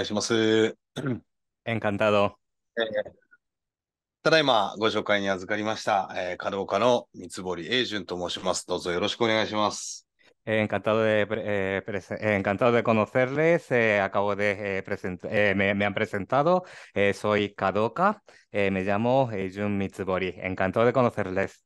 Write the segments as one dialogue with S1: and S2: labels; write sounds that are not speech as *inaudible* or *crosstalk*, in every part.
S1: 願いします。エンカンタード。
S2: ただいまご紹介に預かりました、えー、稼働家の三堀英順と申します。どうぞよろしくお願いします。
S1: Eh, encantado de, eh, eh, encantado de conocerles. acabo de presentar, me, me, han presentado. soy Kadoka. me llamo Jun Mitsubori. Encantado de conocerles.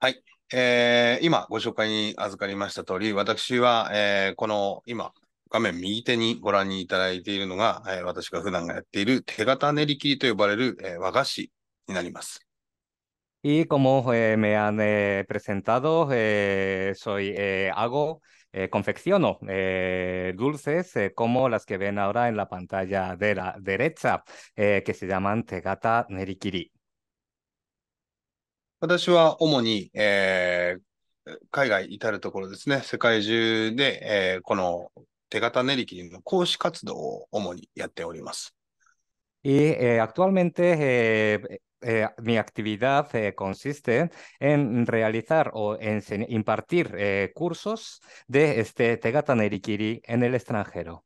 S2: はい。えー、今ご紹介に預かりました通り、私は、えー、この今画面右手にご覧にいただいているのが、えー、私が普段やっている手形練り切りと呼ばれる、えー、和菓子になります。
S1: Y como eh, me han eh, presentado, eh, soy, hago, confecciono dulces como las que ven ahora en la pantalla de la derecha, que se llaman tegata nerikiri.
S2: 私は主に、えー、海外至るところですね、世界中で、えー、この手形練り切りの
S1: 講師活動を主にやっております。Y eh, actualmente eh, eh, mi actividad consiste en realizar o en impartir cursos de este Tegata Nerikiri en el extranjero.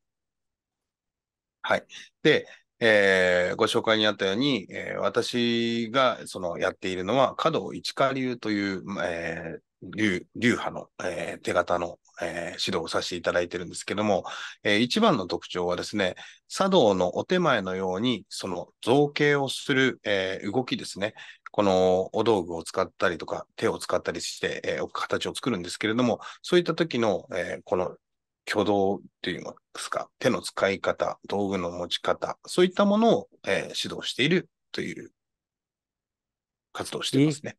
S1: はい。で、
S2: えー、ご紹介にあったように、えー、私がそのやっているのは、華道一華流という、えー、流流派の、えー、手形のえー、指導をさせていただいてるんですけども、えー、一番の特徴はですね、茶道のお手前のように、その造形をする、えー、動きですね。このお道具を使ったりとか、手を使ったりして、え形を作るんですけれども、そういった時の、えこの挙動といいますか、手の使い方、道具の持ち方、
S1: そういったものを、え指導しているという活動をしていますね。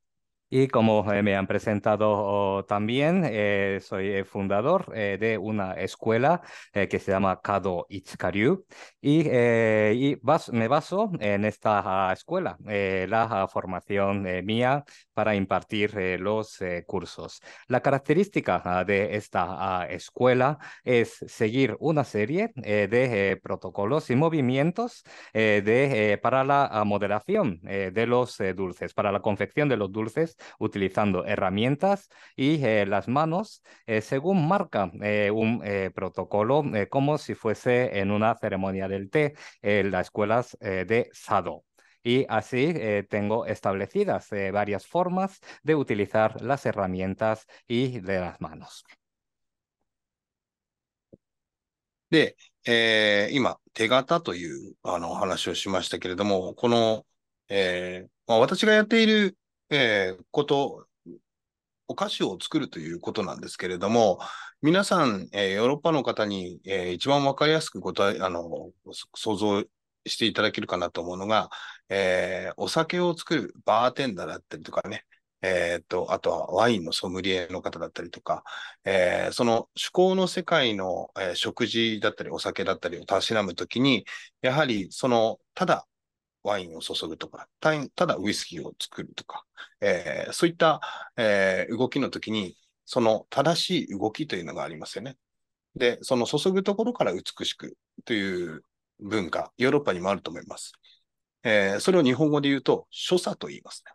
S1: Y como eh, me han presentado oh, también, eh, soy eh, fundador de una escuela que se llama Kado Ichikaryu y, me baso en esta ah, escuela, la formación mía para impartir los cursos. La característica ah, de esta ah, escuela es seguir una serie de protocolos y movimientos para la moderación de los dulces, para la confección de los dulces utilizando herramientas y eh, las manos eh, según marca eh, un protocolo como si fuese en una ceremonia del té en las escuelas de Sado. Y así tengo establecidas varias formas de utilizar las herramientas y de las manos.
S2: で、えー、今、手形というあの話をしましたけれども、この、えーまあ、私がやっているえー、こと、お菓子を作るということなんですけれども、皆さん、えー、ヨーロッパの方に、えー、一番わかりやすくごえ、あの想像していただけるかなと思うのが、えー、お酒を作るバーテンダーだったりとかね、えー、っと、あとはワインのソムリエの方だったりとか、えー、その趣向の世界の、えー、食事だったりお酒だったりをたしなむときに、やはりその、ただワインを注ぐとか、ただウイスキーを作るとか、えー、そういった、えー、動きの時に、その正しい動きというのがありますよね。で、その注ぐところから美しくという文化、ヨーロッパ
S1: にもあると思います。えー、それを日本語で言うと、所作と言いますね。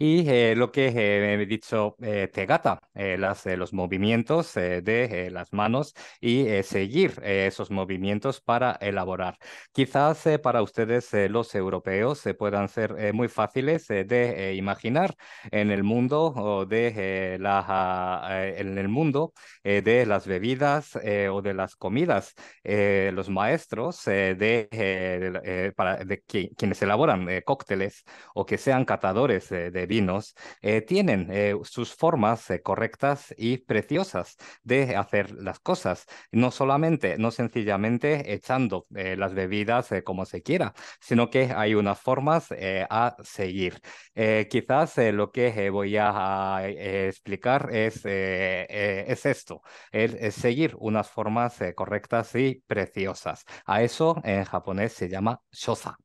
S1: y eh, lo que eh, he dicho eh, te gata, las, los movimientos de las manos y seguir esos movimientos para elaborar. Quizás para ustedes los europeos se puedan ser muy fáciles de imaginar en el mundo de, la, ah, en el mundo de las bebidas o de las comidas. los maestros de, para, de, quienes elaboran cócteles o que sean catadores de vinos eh, tienen eh, sus formas eh, correctas y preciosas de hacer las cosas, no solamente, no sencillamente echando las bebidas como se quiera, sino que hay unas formas a seguir. quizás lo que voy a, explicar es, es esto, es, seguir unas formas correctas y preciosas. A eso en japonés se llama shosa.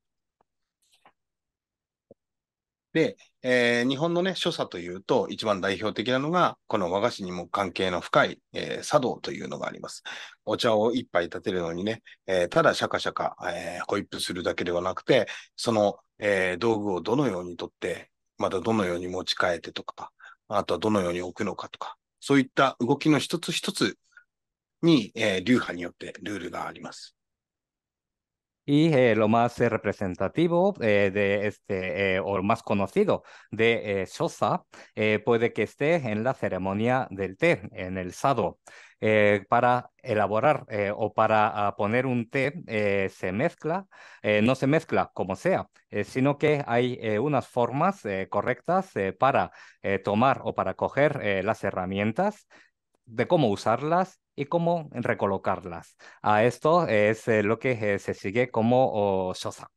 S2: Bien えー、日本のね、所作というと、一番代表的なのが、この和菓子にも関係の深い、えー、茶道というのがあります。お茶を一杯立てるのにね、えー、ただシャカシャカ、えホイップするだけではなくて、その、え道具をどのように取って、またどのように持ち替えてとか、あとはどのように置くのかとか、そういった動きの一つ一つに、え流派によってルールがあります。
S1: y eh, lo más eh, representativo eh, de este o más conocido de Sosa puede que esté en la ceremonia del té, en el sado. para elaborar o para ah, poner un té se mezcla, no se mezcla como sea, sino que hay unas formas correctas para tomar o para coger las herramientas de cómo usarlas y cómo recolocarlas. A esto es lo que se sigue como shosa.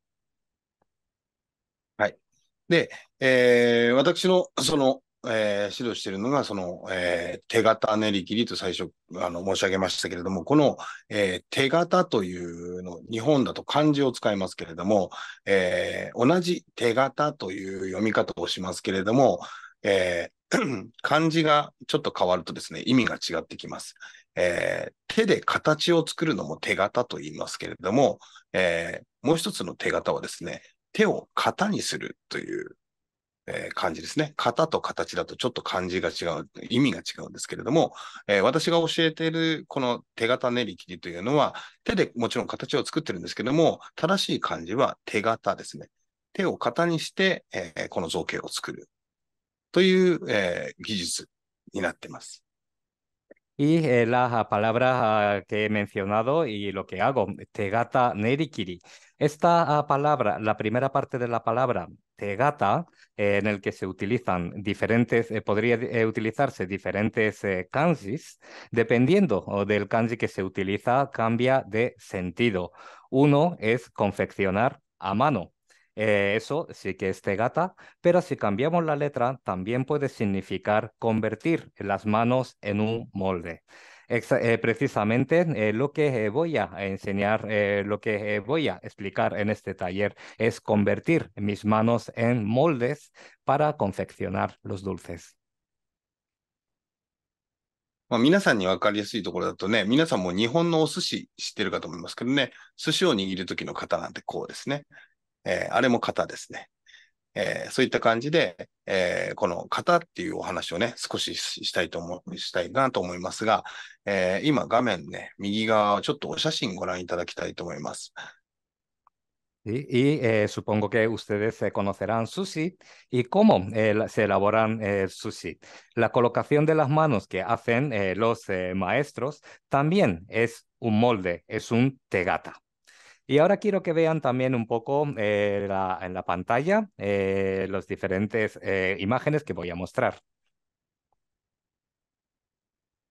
S2: で、えー、私のその、えー、指導しているのが、その、えー、手形練り切りと最初あの申し上げましたけれども、この、えー、手形というの、日本だと漢字を使いますけれども、えー、同じ手形という読み方をしますけれども、えー、*clears throat* 漢字がちょっと変わるとですね、意味が違ってきます。えー、手で形を作るのも手形と言いますけれども、えー、もう一つの手形はですね、手を型にするという、えー、感じですね。型と形だとちょっと漢字が違う、意味が違うんですけれども、えー、私が教えているこの手形練り切りというのは、手でもちろん形を作ってるんですけども、正しい漢字は手形ですね。手を型にして、え
S1: この造形を作るという、え技術になってます。Y eh, las ah, palabras ah, que he mencionado y lo que hago, Tegata Nerikiri. Esta ah, palabra, la primera parte de la palabra Tegata, eh, en el que se utilizan diferentes, eh, podría utilizarse diferentes kanjis, dependiendo del kanji que se utiliza, cambia de sentido. Uno es confeccionar a mano, eh, eso sí que es tegata, pero si cambiamos la letra también puede significar convertir las manos en un molde. Eh, precisamente eh, lo que voy a enseñar, lo que voy a explicar en este taller es convertir mis manos en moldes para confeccionar los dulces.
S2: えー、あれも型ですね。えー、そういった感じで、えー、この型っていうお話をね、少ししたいと思したいなと思いますが、えー、今画面ね、右側ちょっとお写真ご覧いただきたいと思い
S1: ます。Y, y eh, supongo que ustedes e conocerán sushi y cómo eh, se elaboran sushi. La colocación de las manos que hacen los maestros también es un molde, es un tegata. Y ahora quiero que vean también un poco eh, la, en la pantalla eh, las diferentes eh, imágenes que voy a mostrar.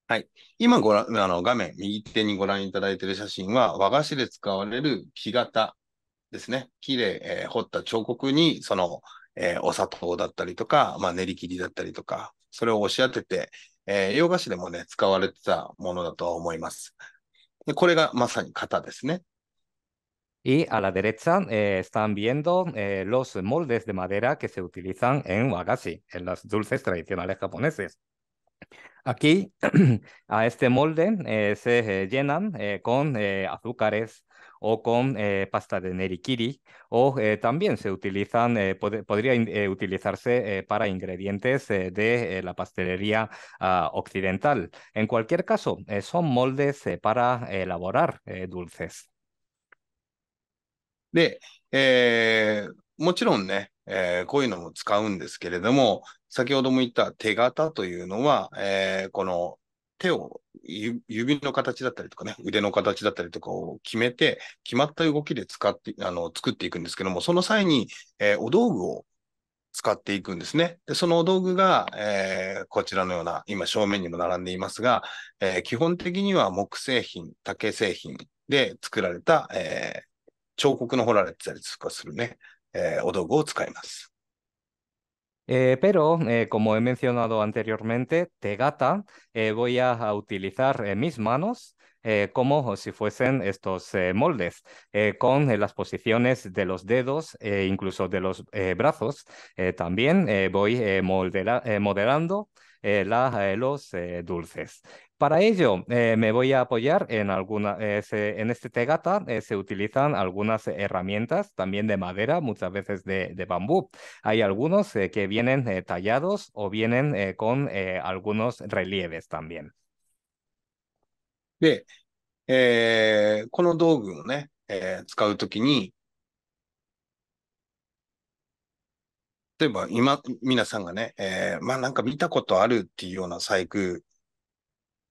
S2: はい。今ご覧、あの画面、右手にご覧いただいている写真は、和菓子で使われる木型ですね。木で、えー、彫った彫刻に、その、えー、お砂糖だったりとか、まあ、練り切りだったりとか、それを押し当てて、えー、洋菓子でも
S1: ね、使われてたものだとは思います。でこれがまさに型ですね。Y a la derecha eh, están viendo eh, los moldes de madera que se utilizan en wagashi, en los dulces tradicionales japoneses. Aquí, *clears throat* a este molde eh, se llenan con azúcares o con pasta de nerikiri, o también se utilizan, podría utilizarse para ingredientes de la pastelería ah, occidental. En cualquier caso, son moldes para elaborar dulces.
S2: で、えー、もちろんね、えー、こういうのも使うんですけれども、先ほども言った手形というのは、えー、この手を指の形だったりとかね、腕の形だったりとかを決めて、決まった動きで使って、あの、作っていくんですけども、その際に、えー、お道具を使っていくんですね。で、そのお道具が、えー、こちらのような、今正面にも並んでいますが、えー、基本的には木製品、竹製品で作られた、えー、
S1: pero, eh, como he mencionado anteriormente, eh, voy a utilizar eh, mis manos eh, como si fuesen estos moldes, con las posiciones de los dedos e incluso de los brazos. también voy modelando eh, las, eh, los eh, dulces. Para ello, me voy a apoyar en alguna, en este tegata se utilizan algunas herramientas también de madera, muchas veces de, bambú. Hay algunos que vienen tallados o vienen con algunos relieves también.
S2: Bien. 例えば今、皆さんがね、えー、まあなんか見たことあるっていうような細工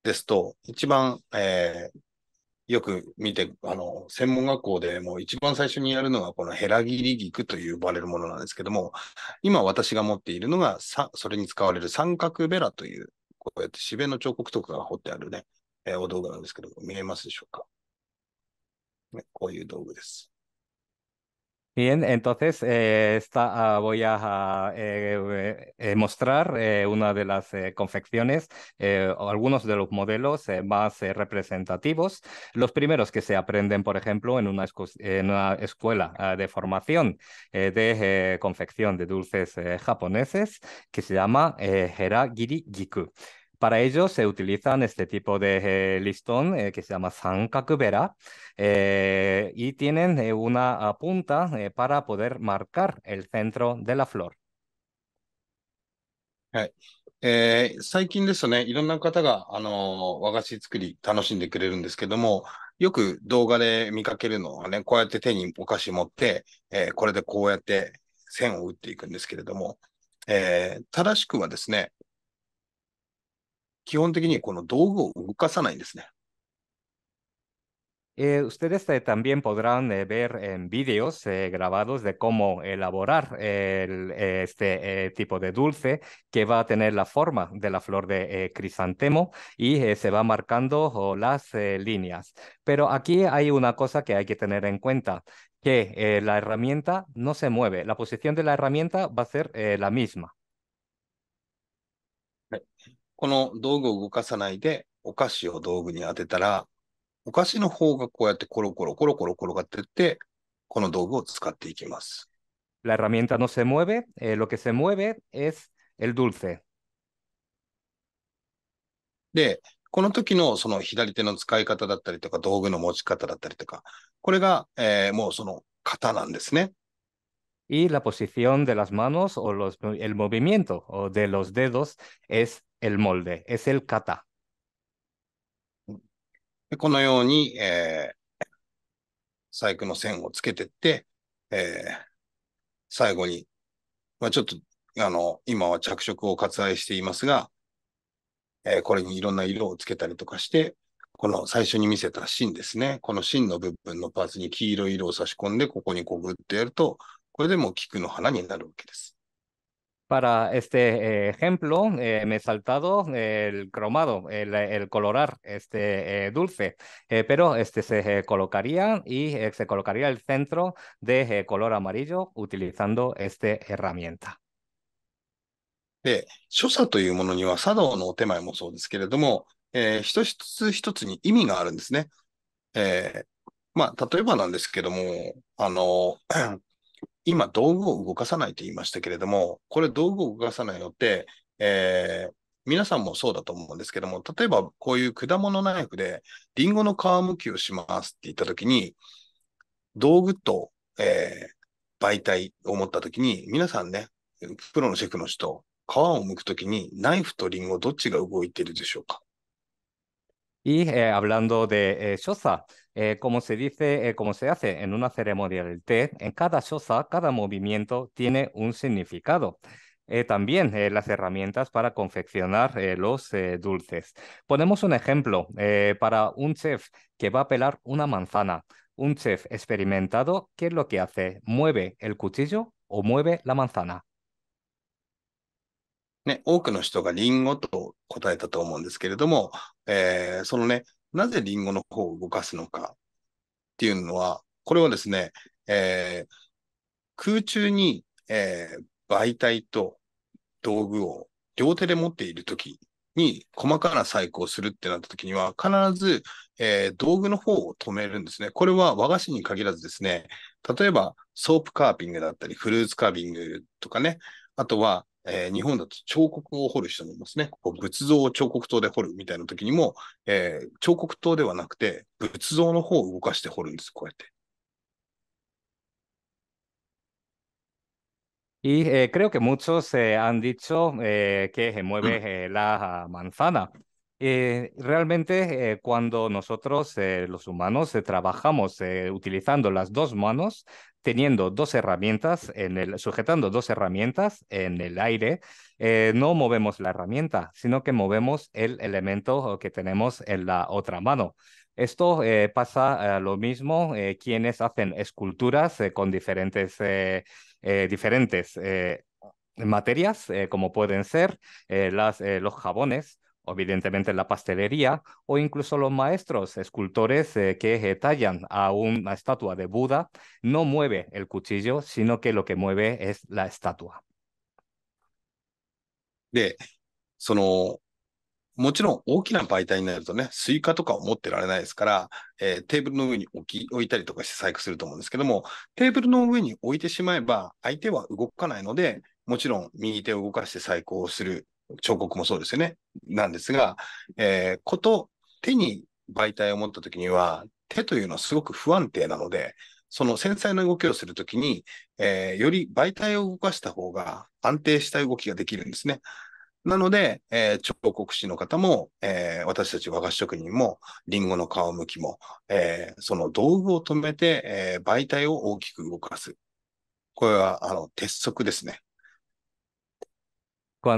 S2: ですと、一番、えー、よく見て、あの、専門学校でもう一番最初にやるのがこのヘラギリ菊と呼ばれるものなんですけども、今私が持っているのが、さ、それに使われる三角ベラという、こうやって紙面の彫刻とかが彫ってあるね、えー、お道具なんですけど、見えますでしょうか、ね、こういう道具です。
S1: Bien, entonces eh, ah, voy a, eh, eh, mostrar una de las confecciones, algunos de los modelos más representativos, los primeros que se aprenden, por ejemplo, en una, escuela ah, de formación de confección de dulces japoneses que se llama Heragiri Giku. Para ello se utilizan este tipo de eh, listón eh, que se llama sankakubera eh, y tienen una punta para poder marcar el centro de la flor.
S2: はい。えー、最近ですとね、いろんな方が、あのー、和菓子作り楽しんでくれるんですけども、よく動画で見かけるのはね、こうやって手にお菓子持って、えー、これでこうやって線を打っていくんですけれども、えー、正しくはですね、
S1: ustedes eh, también podrán eh, ver en vídeos eh, grabados de cómo elaborar este tipo de dulce que va a tener la forma de la flor de crisantemo y se va marcando las líneas. Pero aquí hay una cosa que hay que tener en cuenta, que la herramienta no se mueve, la posición de la herramienta va a ser la misma.
S2: この道具を動かさないでお菓子を道具に当てたら、お菓子の方がこうやってコロコロコロコロ転
S1: がっていって、この道具を使っていきます。La herramienta no se mueve, eh, lo que se mueve es el dulce. で、
S2: この時のその左手の使い方だったりとか、道具の持ち方だったりとか、
S1: これが、えー、もうその型なんですね。y la posición de las manos o los, el movimiento o de los dedos es el molde, es el kata.
S2: このように、えー、細工の線をつけていって、えー、最後に、まあ、ちょっとあの今は着色を割愛していますが、えー、これにいろんな色をつけたりとかして、この最初に見せた芯ですね。この芯の部分のパーツに黄色い色を差し込んで、ここにこうグッとやると、これでも菊の花になるわけです。
S1: Para este ejemplo, eh, me he saltado el cromado, el, el colorar este eh, dulce, eh, pero este se colocaría y se colocaría el centro de color amarillo utilizando esta herramienta.
S2: で、所作というものには茶道のお手前もそうですけれども、えー、一つ一つに意味があるんですね。えー、まあ、例えばなんですけども、あの、今、道具を動かさないと言いましたけれども、これ、道具を動かさないのって、えー、皆さんもそうだと思うんですけども、例えばこういう果物ナイフで、リンゴの皮むきをしますって言ったときに、道具と、えー、媒体を持ったときに、皆さんね、プロのシェフの人、皮を剥くときに、ナイフとリンゴどっちが動いてるでしょうか
S1: Y eh, hablando de eh, soza, eh, como se dice, como se hace en una ceremonia del té, en cada soza, cada movimiento tiene un significado. también las herramientas para confeccionar los dulces. Ponemos un ejemplo para un chef que va a pelar una manzana. Un chef experimentado, ¿qué es lo que hace? ¿Mueve el cuchillo o mueve la manzana?
S2: ね、多くの人がリンゴと答えたと思うんですけれども、えー、そのね、なぜリンゴの方を動かすのかっていうのは、これはですね、えー、空中に、えー、媒体と道具を両手で持っているときに細かな細工をするってなったときには、必ず、えー、道具の方を止めるんですね。これは和菓子に限らずですね、例えばソープカービングだったり、フルーツカービングとかね、あとはえー、日本だと彫刻を彫る人もいますね。こう仏像を彫刻刀で彫るみたいな時にも、えー、彫刻刀ではなくて、仏像の方を動かして彫るんです、こうやって。
S1: Y eh, creo que muchos eh, han dicho eh, que se mueve la manzana. realmente cuando nosotros los humanos trabajamos utilizando las dos manos, teniendo dos herramientas, en el, sujetando dos herramientas en el aire, eh, no movemos la herramienta, sino que movemos el elemento que tenemos en la otra mano. Esto eh, pasa eh, lo mismo quienes hacen esculturas con diferentes, diferentes materias, como pueden ser las, los jabones evidentemente la pastelería o incluso los maestros, escultores eh, que eh, tallan a una estatua de Buda, no mueve el cuchillo, sino que lo que mueve es la estatua.
S2: で、その、もちろん大きな媒体になるとね、スイカとかを持ってられないですから、えー、テーブルの上に置き置いたりとかして細工すると思うんですけども、テーブルの上に置いてしまえば、相手は動かないので、もちろん右手を動かして細工をする彫刻もそうですよね。なんですが、えー、こと、手に媒体を持った時には、手というのはすごく不安定なので、その繊細な動きをするときに、えー、より媒体を動かした方が安定した動きができるんですね。なので、えー、彫刻師の方も、えー、私たち和菓子職人も、リンゴの皮むきも、えー、その道具を止めて、え媒体を大きく動かす。これは、あの、鉄則ですね。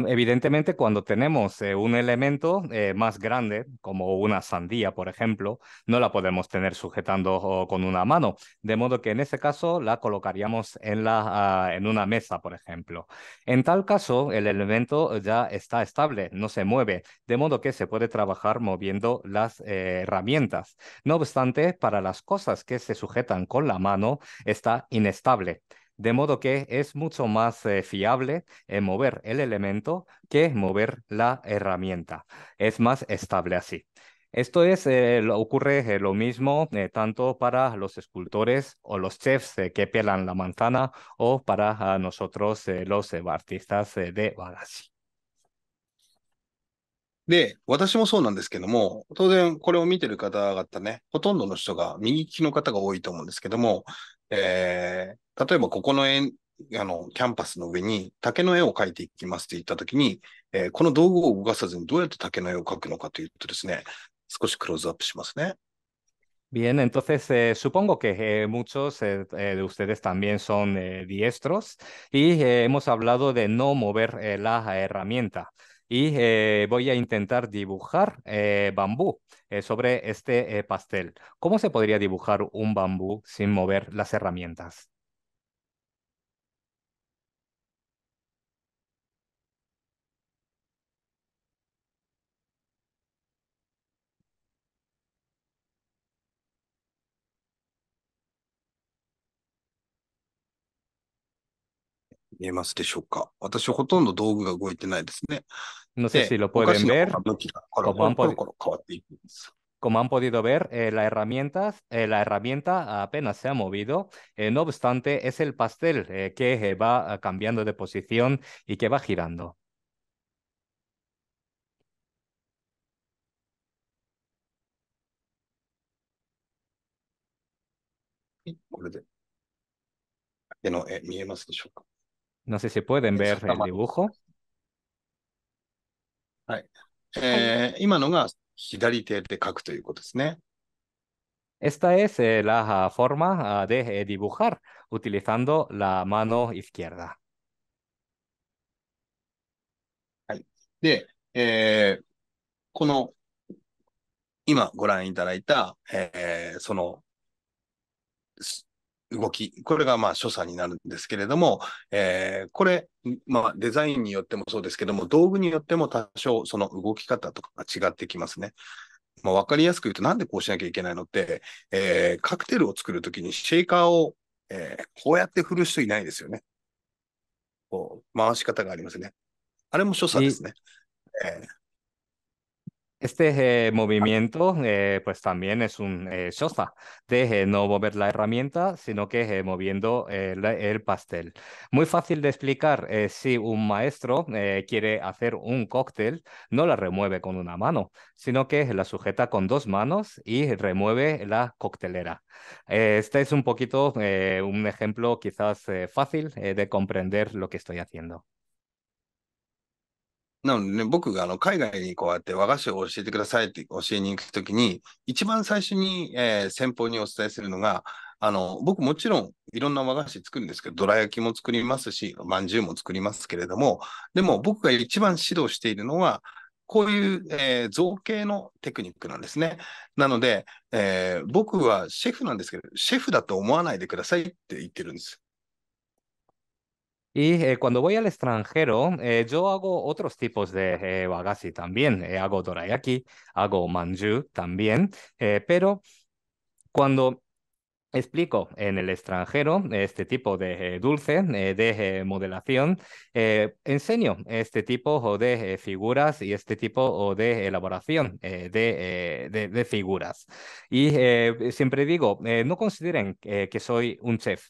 S1: evidentemente, cuando tenemos eh, un elemento eh, más grande, como una sandía, por ejemplo, no la podemos tener sujetando con una mano, de modo que en ese caso la colocaríamos en, la, ah, en una mesa, por ejemplo. En tal caso, el elemento eh, ya está estable, no se mueve, de modo que se puede trabajar moviendo las herramientas. No obstante, para las cosas que se sujetan con la mano, está inestable. De modo que es mucho más eh, fiable mover el elemento que mover la herramienta. Es más estable así. Esto es, eh, ocurre eh, lo mismo tanto para los escultores o los chefs que pelan la manzana o para ah, nosotros los artistas de de
S2: で、私もそうなんですけども、当然これを見てる方々ね、ほとんどの人が右利きの方が多いと思うんですけども、えー、例えばここの絵、あの、キャンパスの上に竹の絵を描いていきますって言ったときに、えー、この道具を動かさずにどうやって竹の絵を描くのかというとですね、少しクローズアップします
S1: ね。Bien, entonces eh, supongo que eh, muchos eh, de ustedes también son diestros y hemos hablado de no mover la herramienta. y eh, voy a intentar dibujar eh, bambú eh, sobre este pastel. ¿Cómo se podría dibujar un bambú sin mover las herramientas? No sé si lo pueden ver. Como han, podido ver, eh, la, herramienta, eh, la herramienta apenas se ha movido. Eh, no obstante, es el pastel que va cambiando de posición y que va girando. me no sé si pueden ver el dibujo. Esta es eh, la forma ah, de eh, dibujar utilizando la mano izquierda.
S2: Eh, 動き、これがまあ所作になるんですけれども、えー、これ、まあデザインによってもそうですけども、道具によっても多少その動き方とかが違ってきますね。まあ、わかりやすく言うと、なんでこうしなきゃいけないのって、えー、カクテルを作るときにシェイカーを、えー、こうやって振る人いないですよね。こう、回し方がありますね。
S1: あれも所作ですね。えー Este eh, ah. movimiento, eh, pues también es un eh, sofa, de no mover la herramienta, sino que moviendo el pastel. Muy fácil de explicar si un maestro quiere hacer un cóctel, no la remueve con una mano, sino que la sujeta con dos manos y remueve la coctelera. este es un poquito un ejemplo quizás fácil de comprender lo que estoy haciendo.
S2: なのでね、僕があの海外にこうやって和菓子を教えてくださいって教えに行くときに、一番最初に、えー、先方にお伝えするのが、あの僕もちろんいろんな和菓子作るんですけど、どら焼きも作りますし、まんじゅうも作りますけれども、でも僕が一番指導しているのは、こういう、えー、造形のテクニックなんですね。なので、えー、僕はシェフなんですけど、シェフだと思わないでくださいって言ってるんです。
S1: Y eh, cuando voy al extranjero, eh, yo hago otros tipos de wagashi eh, también. hago dorayaki, hago manju también, pero cuando explico en el extranjero este tipo de dulce, de modelación, enseño este tipo de figuras y este tipo de elaboración de, de figuras. Y siempre digo, no consideren que soy un chef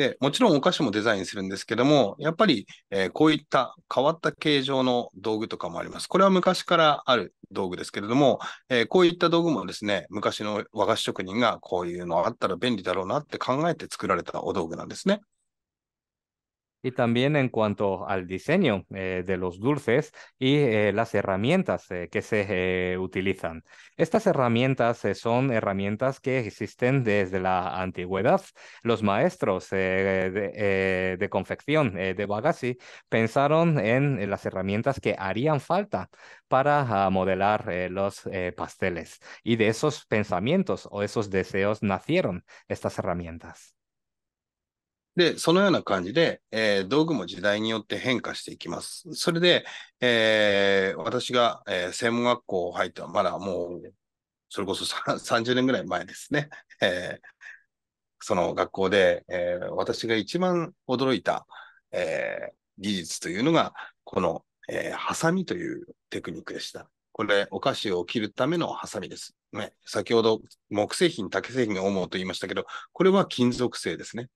S1: で、もちろんお菓子もデザインする
S2: んですけども、やっぱり、えー、こういった変わった形状の道具とかもあります。これは昔からある道具ですけれども、えー、こういった道具もですね、昔の和菓子職人がこういうのあったら便利だろうなって考えて作られたお道具なんで
S1: すね。y también en cuanto al diseño eh, de los dulces y eh, las herramientas eh, que se utilizan. Estas herramientas son herramientas que existen desde la antigüedad. Los maestros de, confección de Bagasi pensaron en las herramientas que harían falta para ah, modelar los pasteles y de esos pensamientos o esos deseos nacieron estas herramientas.
S2: で、そのような感じで、えー、道具も時代によって変化していきます。それで、えー、私が、えー、専門学校入ったまだもう、それこそ30年ぐらい前ですね。えー、その学校で、えー、私が一番驚いた、えー、技術というのが、この、えー、ハサミというテクニックでした。これ、お菓子を切るためのハサミです。ね、先ほど木製品、竹製品が主と言いましたけど、これは金属製ですね。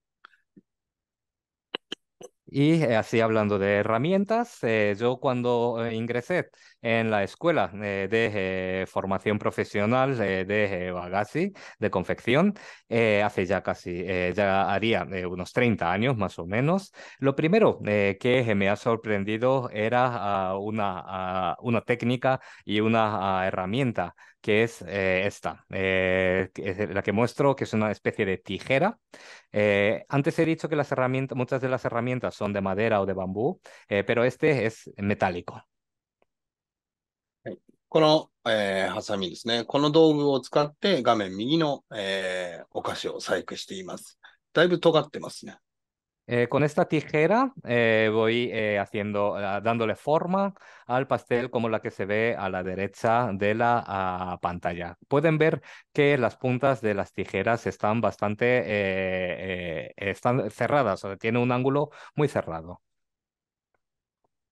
S1: Y eh, así hablando de herramientas, eh, yo cuando eh, ingresé en la escuela eh, de eh, formación profesional eh, de Bagasi, de confección, hace ya casi, ya haría unos 30 años más o menos. Lo primero que me ha sorprendido era ah, ah, una, técnica y una ah, herramienta que es esta, la que muestro, que es una especie de tijera. antes he dicho que muchas de las herramientas son de madera o de bambú, pero este es metálico con esta tijera eh, voy eh, haciendo, eh, dándole forma al pastel como la que se ve a la derecha de la ah, pantalla. Pueden ver que las puntas de las tijeras están bastante están cerradas, o sea, tiene un ángulo muy cerrado.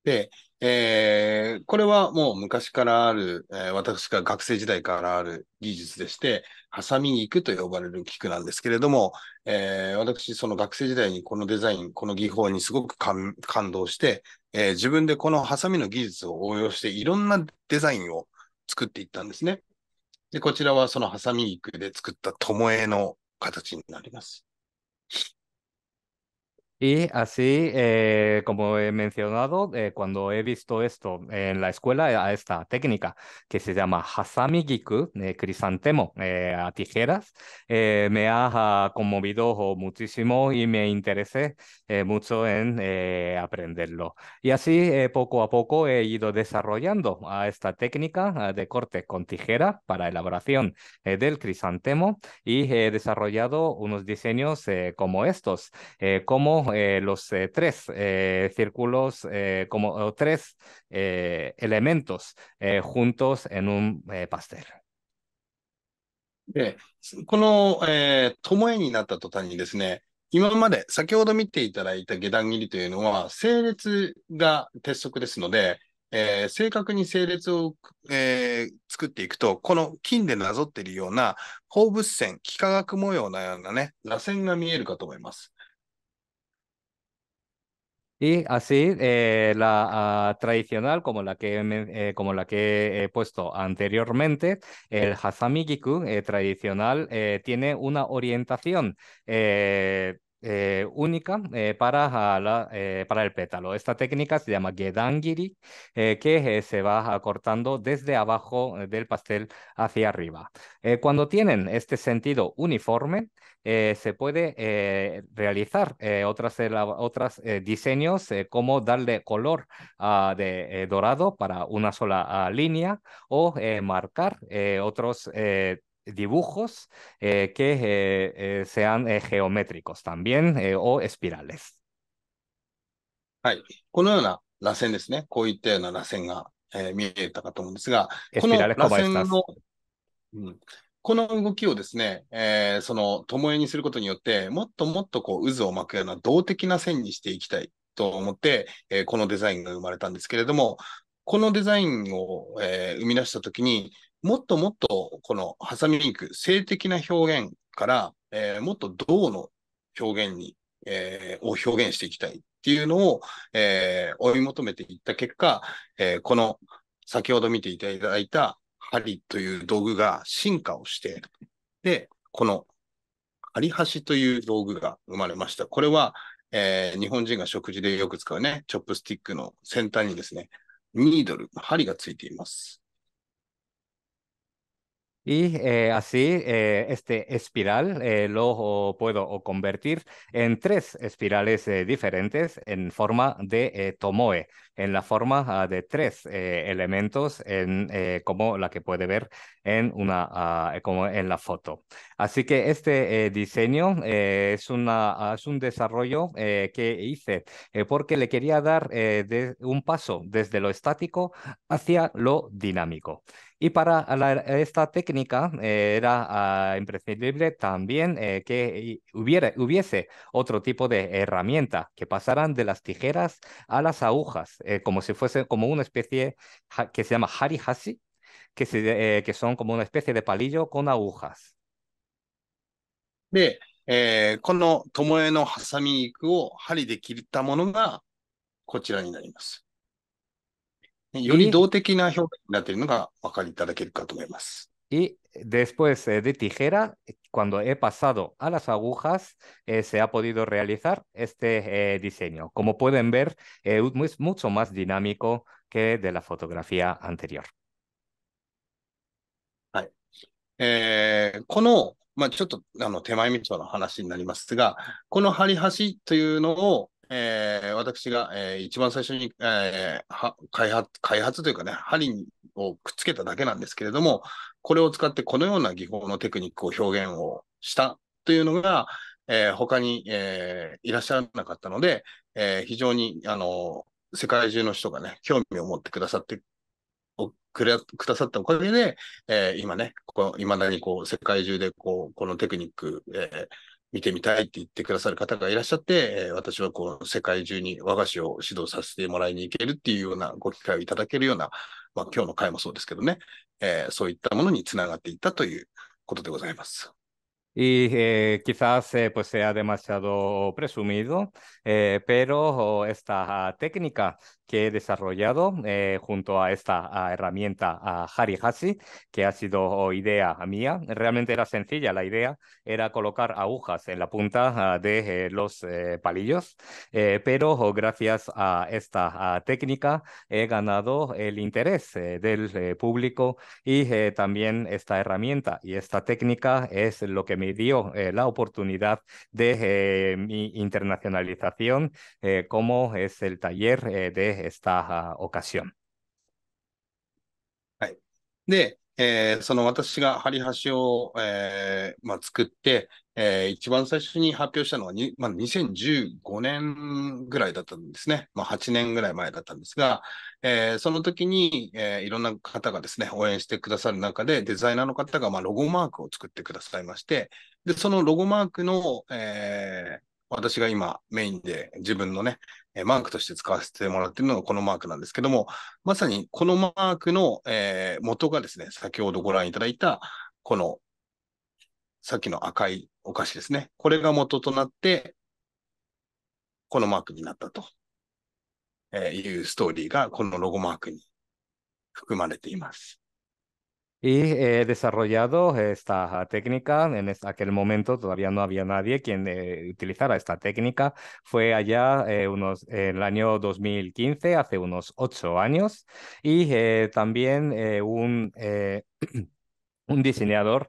S2: で、えー、これはもう昔からある、えー、私が学生時代からある技術でして、ハサミ肉と呼ばれる菊なんですけれども、えー、私、その学生時代にこのデザイン、この技法にすごく感動して、え自分でこのハサミの技術を応用して、いろんなデザインを作っていったんですね。で、こちらはそのハサミ肉で作った巴
S1: の形になります。Y así, eh, como he mencionado, eh, cuando he visto esto en la escuela, eh, a esta técnica que se llama Hasamigiku, eh, crisantemo, a tijeras, me ha, conmovido muchísimo y me interesé mucho en aprenderlo. Y así, poco a poco, he ido desarrollando a esta técnica de corte con tijera para elaboración del crisantemo y he desarrollado unos diseños como estos, como eh, los tres círculos, como tres elementos juntos en un pastel. で、この、
S2: えー、巴になった途端にですね、今まで先ほど見ていただいた下段切りというのは、整列が鉄則ですので、えー、正確に整列を、えー、作っていくと、この金でなぞっているような放物線、幾何学模様のようなね、螺旋が見えるかと思います。
S1: Y así eh, la ah, tradicional, como la, que, eh, como la que he puesto anteriormente, el Hasamigiku eh, tradicional tiene una orientación eh, única eh, para, la, eh, para el pétalo. Esta técnica se llama gedangiri, que se va cortando desde abajo del pastel hacia arriba. cuando tienen este sentido uniforme, se puede realizar otras, diseños como darle color ah, de dorado para una sola ah, línea o marcar otros dibujos eh, que eh, eh, sean geométricos también o espirales. はい。このような螺旋ですね。こういったような螺旋が、えー、見えたかと
S2: 思うんですが、この螺旋の、うん、この動きをですね、えー、その、巴にすることによって、もっともっとこう渦を巻くような動的な線にしていきたいと思って、えー、このデザインが生まれたんですけれども、このデザインを、えー、生み出したときに、もっともっとこのハサミク、性的な表現から、えー、もっと銅の表現に、えー、を表現していきたいっていうのを、えー、追い求めていった結果、えこの先ほど見ていただいた針という道具が進化をして、で、この針端という道具が生まれました。これは、え日本人が食事でよく使うね、チョップスティックの先端にですね、ニードル、針がついています。
S1: Y eh, así, eh, este espiral eh, lo puedo convertir en tres espirales diferentes en forma de tomoe, en la forma ah, de tres elementos como la que puede ver en, una, ah, como en la foto. Así que este diseño es, es un desarrollo que hice porque le quería dar un paso desde lo estático hacia lo dinámico. Y para esta técnica eh, era ah, imprescindible también eh, que hubiera, hubiese otro tipo de herramienta que pasaran de las tijeras a las agujas, eh, como si fuese como una especie que se llama harihashi, que, que son como una especie de palillo con agujas. de で、
S2: えー、この巴のハサミ肉を針で切ったものがこちらになります。Yo
S1: y después de tijera, cuando he pasado a las agujas, eh, se ha podido realizar este eh, diseño. Como pueden ver, eh, es mucho más dinámico que de la fotografía anterior.
S2: はい。えー、この、まあ、ちょっとあの手前味噌の話になりますが、この張り端というのを、えー、私が、えー、一番最初に、えー、開発開発というかね、針をくっつけただけなんですけれども、これを使ってこのような技法のテクニックを表現をしたというのが、えー、他に、えー、いらっしゃらなかったので、えー、非常にあの世界中の人がね、興味を持ってくださってくれくださったおかげで、えー、今ね、いまだにこう世界中でこうこのテクニック、えー、見てみたいって言ってくださる方がいらっしゃって、私はこう世界中に和菓子を指導させてもらいに行けるっていうようなご機会をいただけるような、まあ、今日の会もそうですけどね、えー、そういったものにつながっていったということでございます。
S1: y eh, quizás eh, pues sea demasiado presumido, eh, pero esta técnica que he desarrollado junto a esta herramienta a Harihashi, que ha sido idea mía, realmente era sencilla, la idea era colocar agujas en la punta ah, de los palillos, pero gracias a esta ah, técnica he ganado el interés del público y también esta herramienta y esta técnica es lo que me me dio eh, la oportunidad de eh, mi internacionalización, eh, como es el taller de esta ah, ocasión.
S2: えー、一番最初に発表したのはまあ、2015年ぐらいだったんですね。まあ、8年ぐらい前だったんですが、えー、その時に、えー、いろんな方がですね、応援してくださる中で、デザイナーの方が、まあ、ロゴマークを作ってくださいまして、で、そのロゴマークの、えー、私が今メインで自分のね、マークとして使わせてもらっているのがこのマークなんですけども、まさにこのマークの、えー、元がですね、先ほどご覧いただいた、このさっきの赤い
S1: Y eh, he desarrollado esta técnica. En aquel momento todavía no había nadie quien eh, utilizara esta técnica. Fue allá eh, unos, en el año 2015, hace unos ocho años, y también un, *clears throat* un diseñador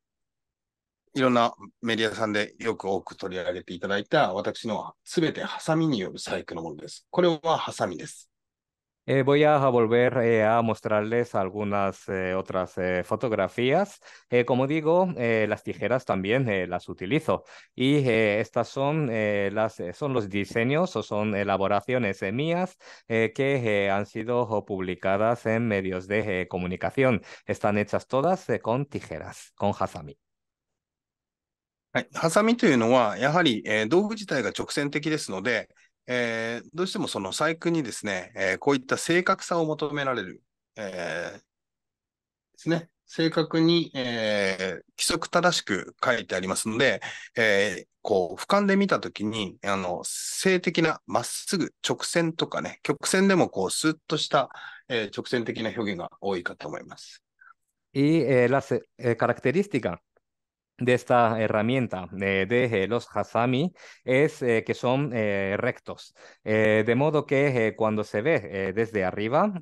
S1: voy a volver eh, a mostrarles algunas eh, otras eh, fotografías. como digo, las tijeras también las utilizo y estas son, las, son los diseños o son elaboraciones mías que han sido publicadas en medios de comunicación. Están hechas todas con tijeras, con hasami. はい、ハサミというのは、やはり、えー、道具自体が直線的ですので、えー、どうして
S2: もその細工にですね、えー、こういった正確さを求められる、えですね。正確に、え規則正しく書いてありますので、えこう、俯瞰で見たときに、あの、性的なまっすぐ直
S1: 線とかね、
S2: 曲線でもこう、スッとした、え直線的な表現が多いかと思いま
S1: す。Y、えラ las、えー、características de esta herramienta eh, de eh, los hasami es eh, que son rectos, de modo que cuando se ve desde arriba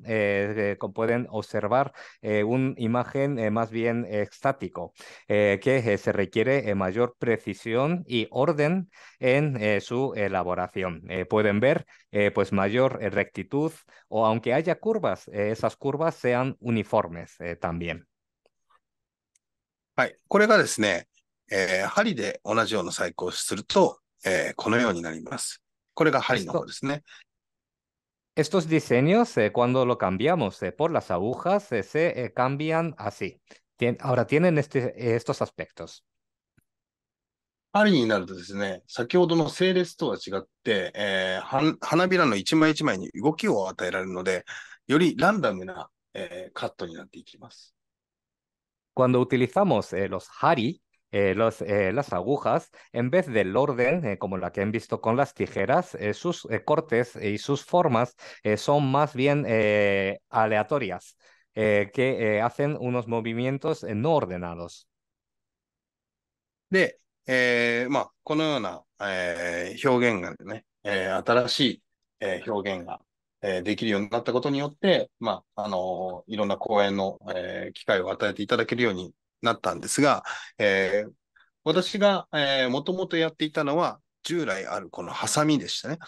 S1: pueden observar una imagen más bien estático, que se requiere mayor precisión y orden en su elaboración. pueden ver pues mayor rectitud o aunque haya curvas, esas curvas sean uniformes también. えー、針で同じような細工をすると、えー、このようになります。これが針の方ですね。Estos diseños, eh, cuando lo cambiamos eh, por las agujas, eh, se cambian así. Tien, ahora tienen este, estos aspectos.
S2: 針になるとですね、先ほどの整列とは違って、えー、花びらの一枚一枚
S1: に動きを与えられるので、よりランダムな、えー、カットになっていきます。Cuando utilizamos、eh, los hari, eh, los, eh, las agujas, en vez del orden, eh, como la que han visto con las tijeras, eh, sus eh, cortes y sus formas son más bien aleatorias, que hacen unos movimientos no ordenados. で、
S2: えー、まあ、このような、えー、表現がね、えー、新しい、えー、表現が、えー、できるようになったことによって、まあ、あのー、いろんな講演の、えー、機会を与えていただけるようになったんですが、えー、私が、えもともとやっていたのは、従来あるこのハサミでしたね。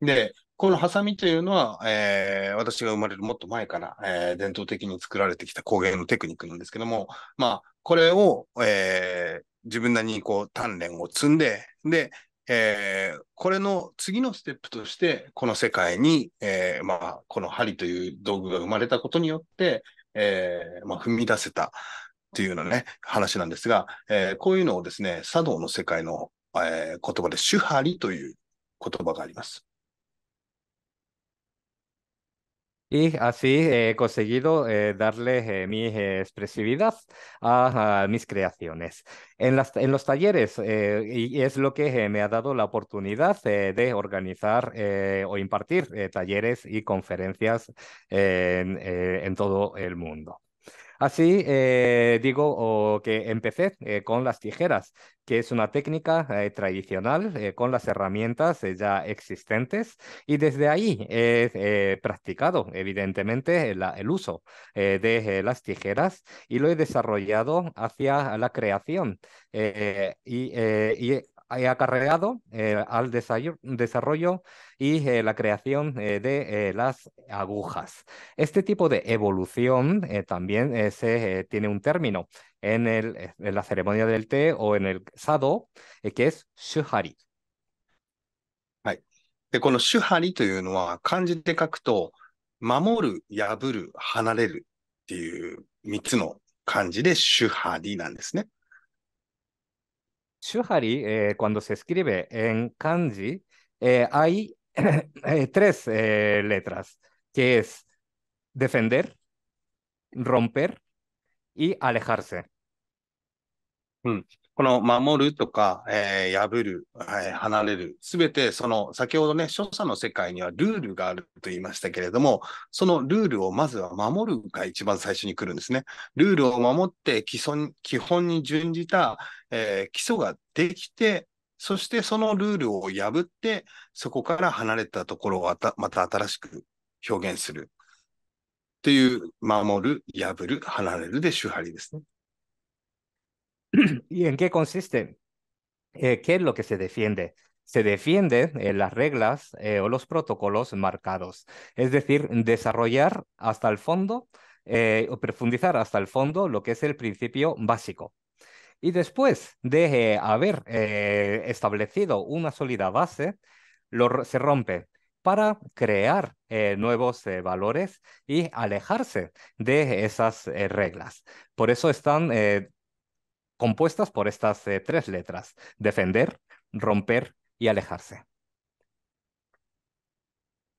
S2: で、このハサミというのは、えー、私が生まれるもっと前から、えー、伝統的に作られてきた工芸のテクニックなんですけども、まあ、これを、えー、自分なりにこう鍛錬を積んで、で、えー、これの次のステップとして、この世界に、えー、まあ、この針という道具が生まれたことによって、えー、まあ、踏み出せた、
S1: Y así eh, he conseguido eh, darle eh, mi expresividad a, mis creaciones. En, las, en los talleres y es lo que me ha dado la oportunidad de organizar o impartir talleres y conferencias en todo el mundo. Así eh, digo que empecé eh, con las tijeras, que es una técnica eh, tradicional con las herramientas ya existentes y desde ahí he practicado evidentemente el uso de las tijeras y lo he desarrollado hacia la creación y, y acarreado eh, al desarrollo y eh, la creación eh, de las agujas. Este tipo de evolución también tiene un término en, el, en, la ceremonia del té o en el sado, que es shuhari. でこの主張りというの
S2: は漢字で書くと守る破る離れるっていう3
S1: Shuhari, eh, cuando se escribe en kanji, eh, hay *clears throat* eh, tres letras, que es defender, romper y alejarse. Hmm. この守るとか、
S2: えー、破る、はい、離れる、すべてその先ほどね、所作の世界にはルールがあると言いましたけれども、そのルールをまずは守るが一番最初に来るんですね。ルールを守って基礎基本に準じた、えー、基礎ができて、そしてそのルールを破って、そこから離れたところをまた新しく表現する。という、守る、破る、離
S1: れるで主張ですね。*clears throat* ¿Y en qué consiste? Eh, ¿Qué es lo que se defiende? se defiende eh, las reglas eh, o los protocolos marcados. Es decir, desarrollar hasta el fondo o profundizar hasta el fondo lo que es el principio básico. Y después de haber establecido una sólida base, se rompe para crear nuevos valores y alejarse de esas reglas. Por eso están compuestas por estas eh, tres letras, defender, romper y alejarse.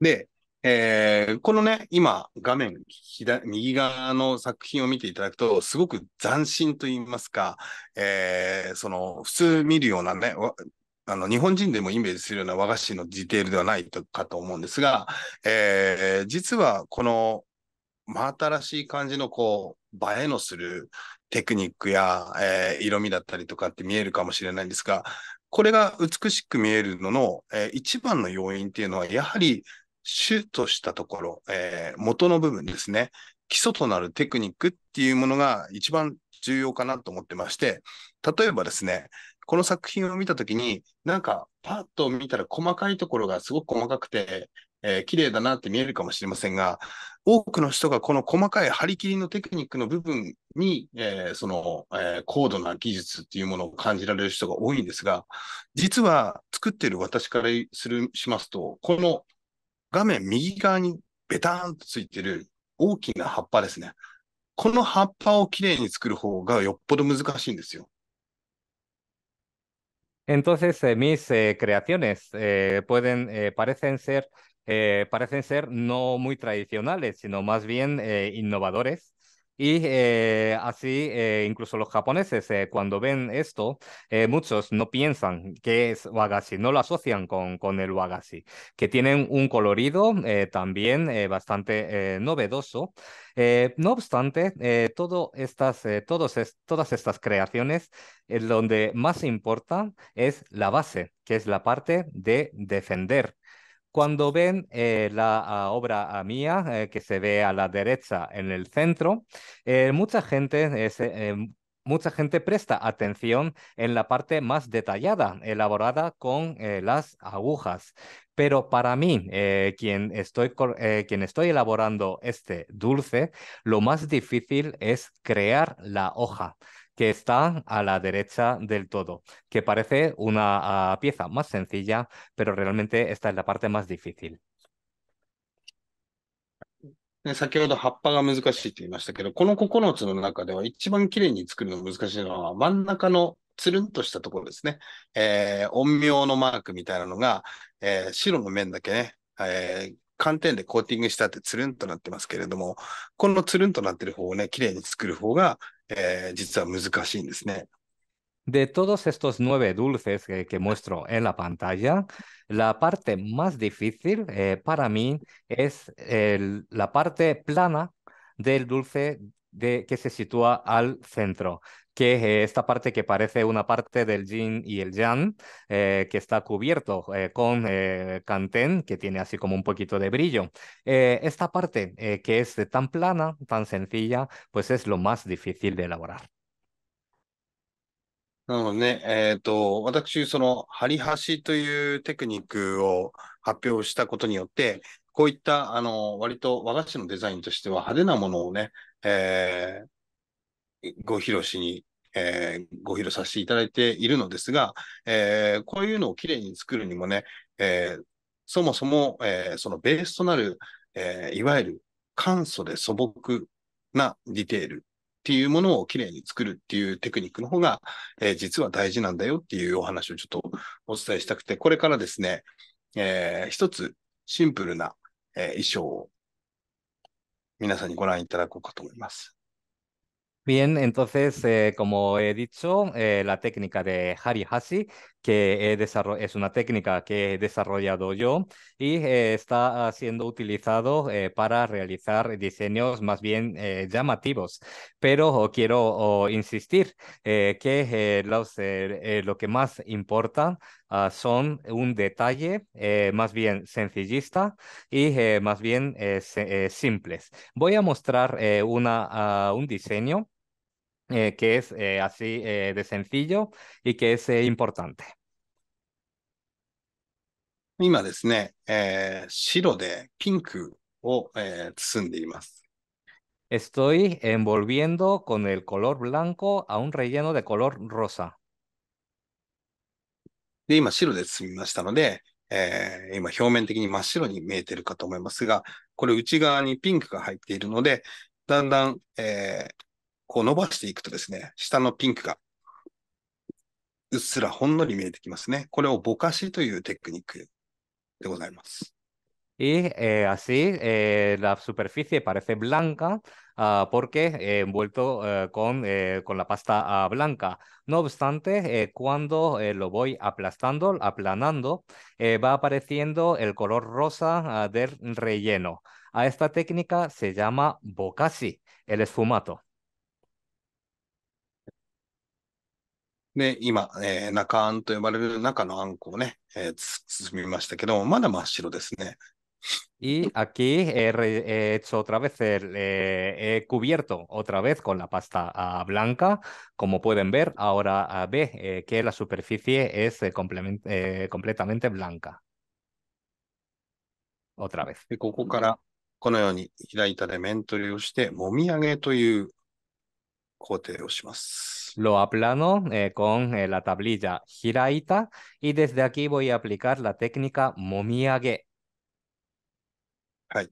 S2: で、えー、このね、今、画面左、右側の作品を見ていただくと、すごく斬新と言いますか、えー、その、普通見るようなね、あの、日本人でもイメージするような和菓子のディテールではないとかと思うんですが、えー、実はこの真新しい感じのこう、映えのする、テクニックや、えー、色味だったりとかって見えるかもしれないんですが、これが美しく見えるのの、えー、一番の要因っていうのは、やはりシュートしたところ、えー、元の部分ですね。基礎となるテクニックっていうものが一番重要かなと思ってまして、例えばですね、この作品を見たときに、なんかパッと見たら細かいところがすごく細かくて、えー、綺麗だなって見えるかもしれませんが、多くの人がこの細かい張り切りのテクニックの部分に、えー、その、えー、高度な技術っていうものを感じられる人が多いんですが、実は作ってる私からする、しますと、この画面右側にベターンとついてる大きな葉っぱですね。この葉っぱをきれいに作る方がよっぽど難しいんですよ。
S1: Entonces, eh, mis eh, creaciones eh, pueden, parecen ser Eh, parecen ser no muy tradicionales, sino más bien eh, innovadores. Y eh, así, incluso los japoneses, cuando ven esto, muchos no piensan que es wagashi, no lo asocian con, con el wagashi, que tienen un colorido también bastante novedoso. no obstante, todo estas, todos todas estas creaciones, donde más importa es la base, que es la parte de defender cuando ven eh, la obra mía, eh, que se ve a la derecha en el centro, eh, mucha gente mucha gente presta atención en la parte más detallada, elaborada con las agujas. Pero para mí, quien estoy elaborando este dulce, lo más difícil es crear la hoja. que está a la derecha del todo, que parece una uh, pieza más sencilla, pero realmente esta es la parte más difícil.
S2: ね、先ほど葉っぱが難しいって言いましたけど、こ
S1: の9つ
S2: の中では一番きれいに作るの難しいのは真ん中のつるんとしたところですね。えー、陰陽のマークみたいなのが、えー、白の面だけね、えー、寒天でコーティングしたってつるんとなってますけれども、このつるんとなってる方をね、綺麗に作る方が、えー、実は難しいんですね。
S1: De todos estos nueve dulces que, que, muestro en la pantalla, la parte más difícil eh, para mí es el, la parte plana del dulce de, que se sitúa al centro. que eh, esta parte que parece una parte del yin y el yang, eh, que está cubierto eh, con eh, cantén, que tiene así como un poquito de brillo. esta parte que es tan plana, tan sencilla, pues es lo más difícil de elaborar.
S2: なるほどね。えっ、ー、と、私、その、針端というテクニックを発表したことによって、こういった、あの、割と和菓子のデザインとしては派手なものをね、えー、ご披露しに、えー、ご披露させていただいているのですが、えー、こういうのをきれいに作るにもね、えー、そもそも、えー、そのベースとなる、えー、いわゆる簡素で素朴なディテールっていうものをきれいに作るっていうテクニックの方が、えー、実は大事なんだよっていうお話をちょっとお伝えしたくて、これからですね、えー、一つシンプルな、え
S1: ー、衣装を皆さんにご覧いただこうかと思います。Bien, entonces, eh, como he dicho, eh, la técnica de Harry Hashi que es una técnica que he desarrollado yo y está siendo utilizado eh, para realizar diseños más bien eh, llamativos. Pero quiero insistir eh, que lo que más importa ah, son un detalle más bien sencillista y más bien simples. Voy a mostrar una, ah, un diseño eh, que es eh, así eh, de sencillo y que es importante. 今ですね、えー、白でピンクを、えー、包んでいます。Estoy envolviendo con el color blanco a un relleno de color rosa.
S2: で、今白で包みましたので、えー、今表面的に真っ白に見えてるかと思いますが、これ内側にピンクが入っているので、だんだん、えー、
S1: y eh, así eh, la superficie parece blanca ah, porque eh, envuelto con, la pasta ah, blanca. No obstante, cuando lo voy aplastando, aplanando, va apareciendo el color rosa ah, del relleno. A esta técnica se llama bocasi, el esfumato.
S2: で、今、えー、中あんと呼ばれる中のあんこをね、えー、包みましたけど、まだ真っ白ですね。
S1: Y aquí he, he, hecho otra vez, el, eh, he cubierto otra vez con la pasta uh, blanca. Como pueden ver, ahora uh, ve eh, que la superficie es eh, completamente blanca. Otra vez.
S2: ここからこのように開いたで面取りをして、もみあげという
S1: c o t e をします。Lo aplano eh, con eh, la tablilla giraita y desde aquí voy a aplicar la técnica もみ上げ。
S2: はい。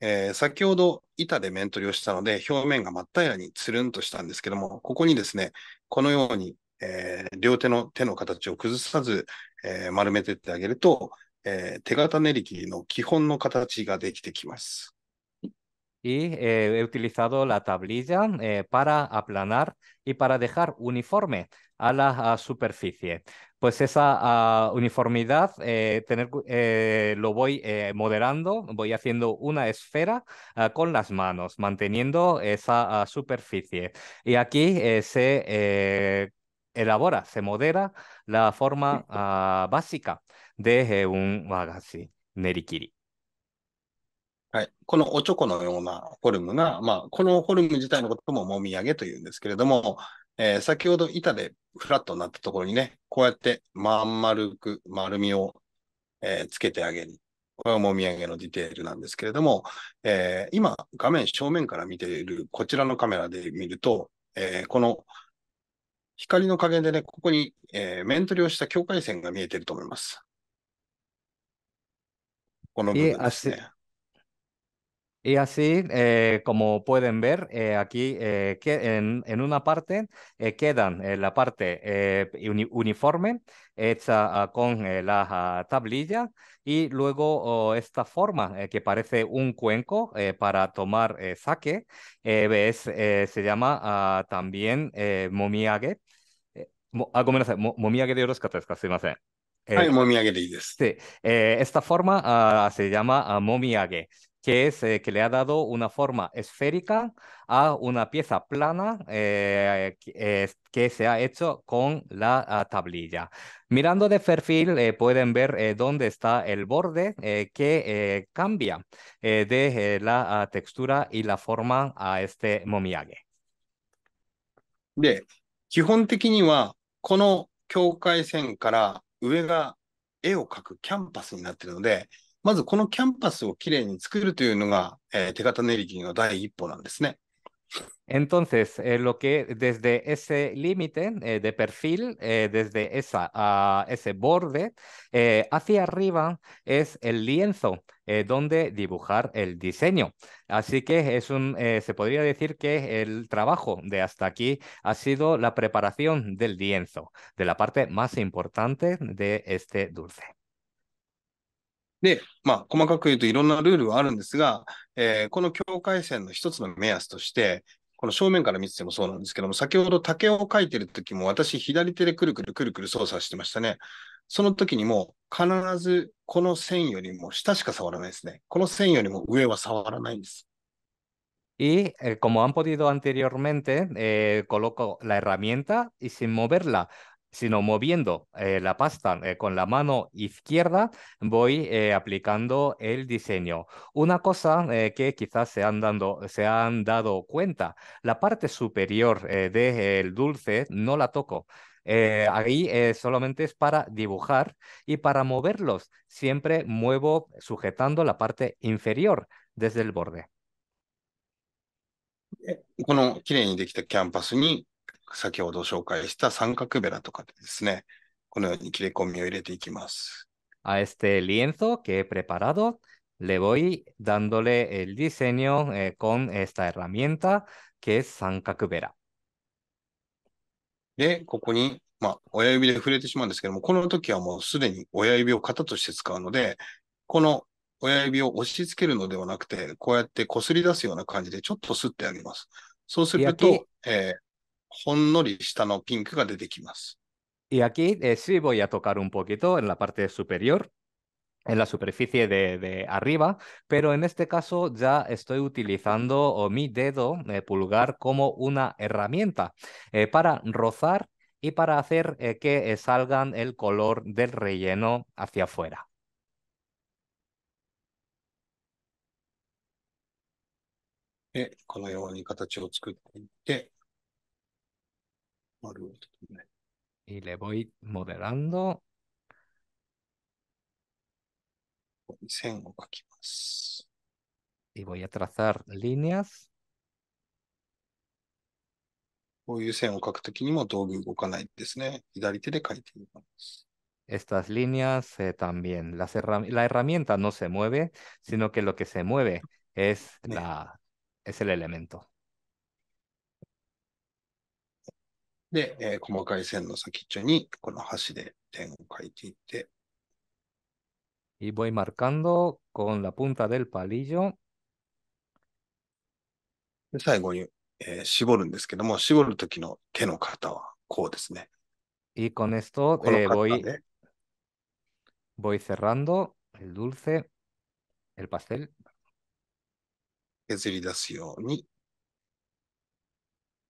S2: えー、先ほど板で面取りをしたので、表面が真っ平らにつるんとしたんですけども、ここにですね、このように、えー、両手の手の形を崩さず、えー、丸めてってあげると、えー、手形練り切りの基本の形
S1: ができてきます。y eh, he utilizado la tablilla eh, para aplanar y para dejar uniforme a la superficie. Pues esa ah, uniformidad eh, tener, lo voy moderando, voy haciendo una esfera ah, con las manos, manteniendo esa ah, superficie. Y aquí se elabora, se modera la forma básica de un wagashi, nerikiri. はい、このおちょこのようなフォルムが、まあ、このフォルム自体のこともも
S2: みあげというんですけれども、えー、先ほど板でフラットになったところにね、こうやってまん丸く丸みを、えー、つけてあげる。これはもみあげのディテールなんですけれども、えー、今、画面正面から見ているこちらのカメラで見ると、えこの光の加減でね、ここに、え面取りをした境界線が見えてると思います。
S1: この部分ですね。Y así, eh, como pueden ver eh, aquí, eh, que en, en, una parte quedan la parte uniforme hecha ah, con la ah, tablilla y luego oh, esta forma que parece un cuenco para tomar saque se llama ah, también momiage. Mo momiage de Oroscatesca, si me Eh, momiage de sí, esta forma se llama momiague momiage que, es, eh, que le ha dado una forma esférica a una pieza plana eh, que, se ha hecho con la ah, tablilla. Mirando de perfil eh, pueden ver dónde está el borde que cambia de la ah, textura y la forma a este momiage. Entonces, eh, lo que desde ese límite eh, de perfil, eh, desde esa, ese borde hacia arriba es el lienzo donde dibujar el diseño. Así que es un, se podría decir que el trabajo de hasta aquí ha sido la preparación del lienzo, de la parte más importante de este dulce.
S2: で、まあ、細かく言うといろんなルールはあるんですが、えー、この境界線の一つの目安として、この正面から見ててもそうなんですけども、先ほど竹を書いてる時も私、左手でくるくるくるくる操作してましたね。その時にも必ずこの線よりも下しか触らないですね。この
S1: 線よりも上は触らないんです。Y eh, como han podido anteriormente, eh, coloco la herramienta y sin moverla sino moviendo eh, la pasta eh, con la mano izquierda, voy eh, aplicando el diseño. Una cosa que quizás se han, se han dado cuenta, la parte superior del dulce no la toco. ahí solamente es para dibujar y para moverlos siempre muevo sujetando la parte inferior desde el borde.
S2: 先ほど紹介した三角ベラとかでですね、このよう
S1: に切れ込みを入れていきます。あ、este lienzo que he preparado, le voy dándole el diseño eh, con esta herramienta que es 三角ベラ。
S2: で、ここに、まあ、親指で触れてしまうんですけども、この時はもうすでに親指を型として使うので、この親指を押し付けるのではなくて、こうやってこすり出すような感じでちょっと擦ってあげます。そうすると、
S1: えー、y aquí eh, sí voy a tocar un poquito en la parte superior, en la superficie de, arriba, pero en este caso ya estoy utilizando mi dedo eh, pulgar como una herramienta eh, para rozar y para hacer que salgan el color del relleno hacia afuera. Y le voy modelando. Y voy a trazar líneas. Estas líneas eh, también. la herramienta no se mueve, sino que lo que se mueve es, la, es el elemento. で、
S2: えー、細かい線の先っちょに、この端で点
S1: を書いていって。イボイマルカンド、コンラプンタデルパリジョン。で、最後に、えー、絞るんですけども、絞るときの手の型はこうですね。イコネスト、えー、ボイ、ボイセランド、エルドルセ、エルパスル。
S2: 削り出すように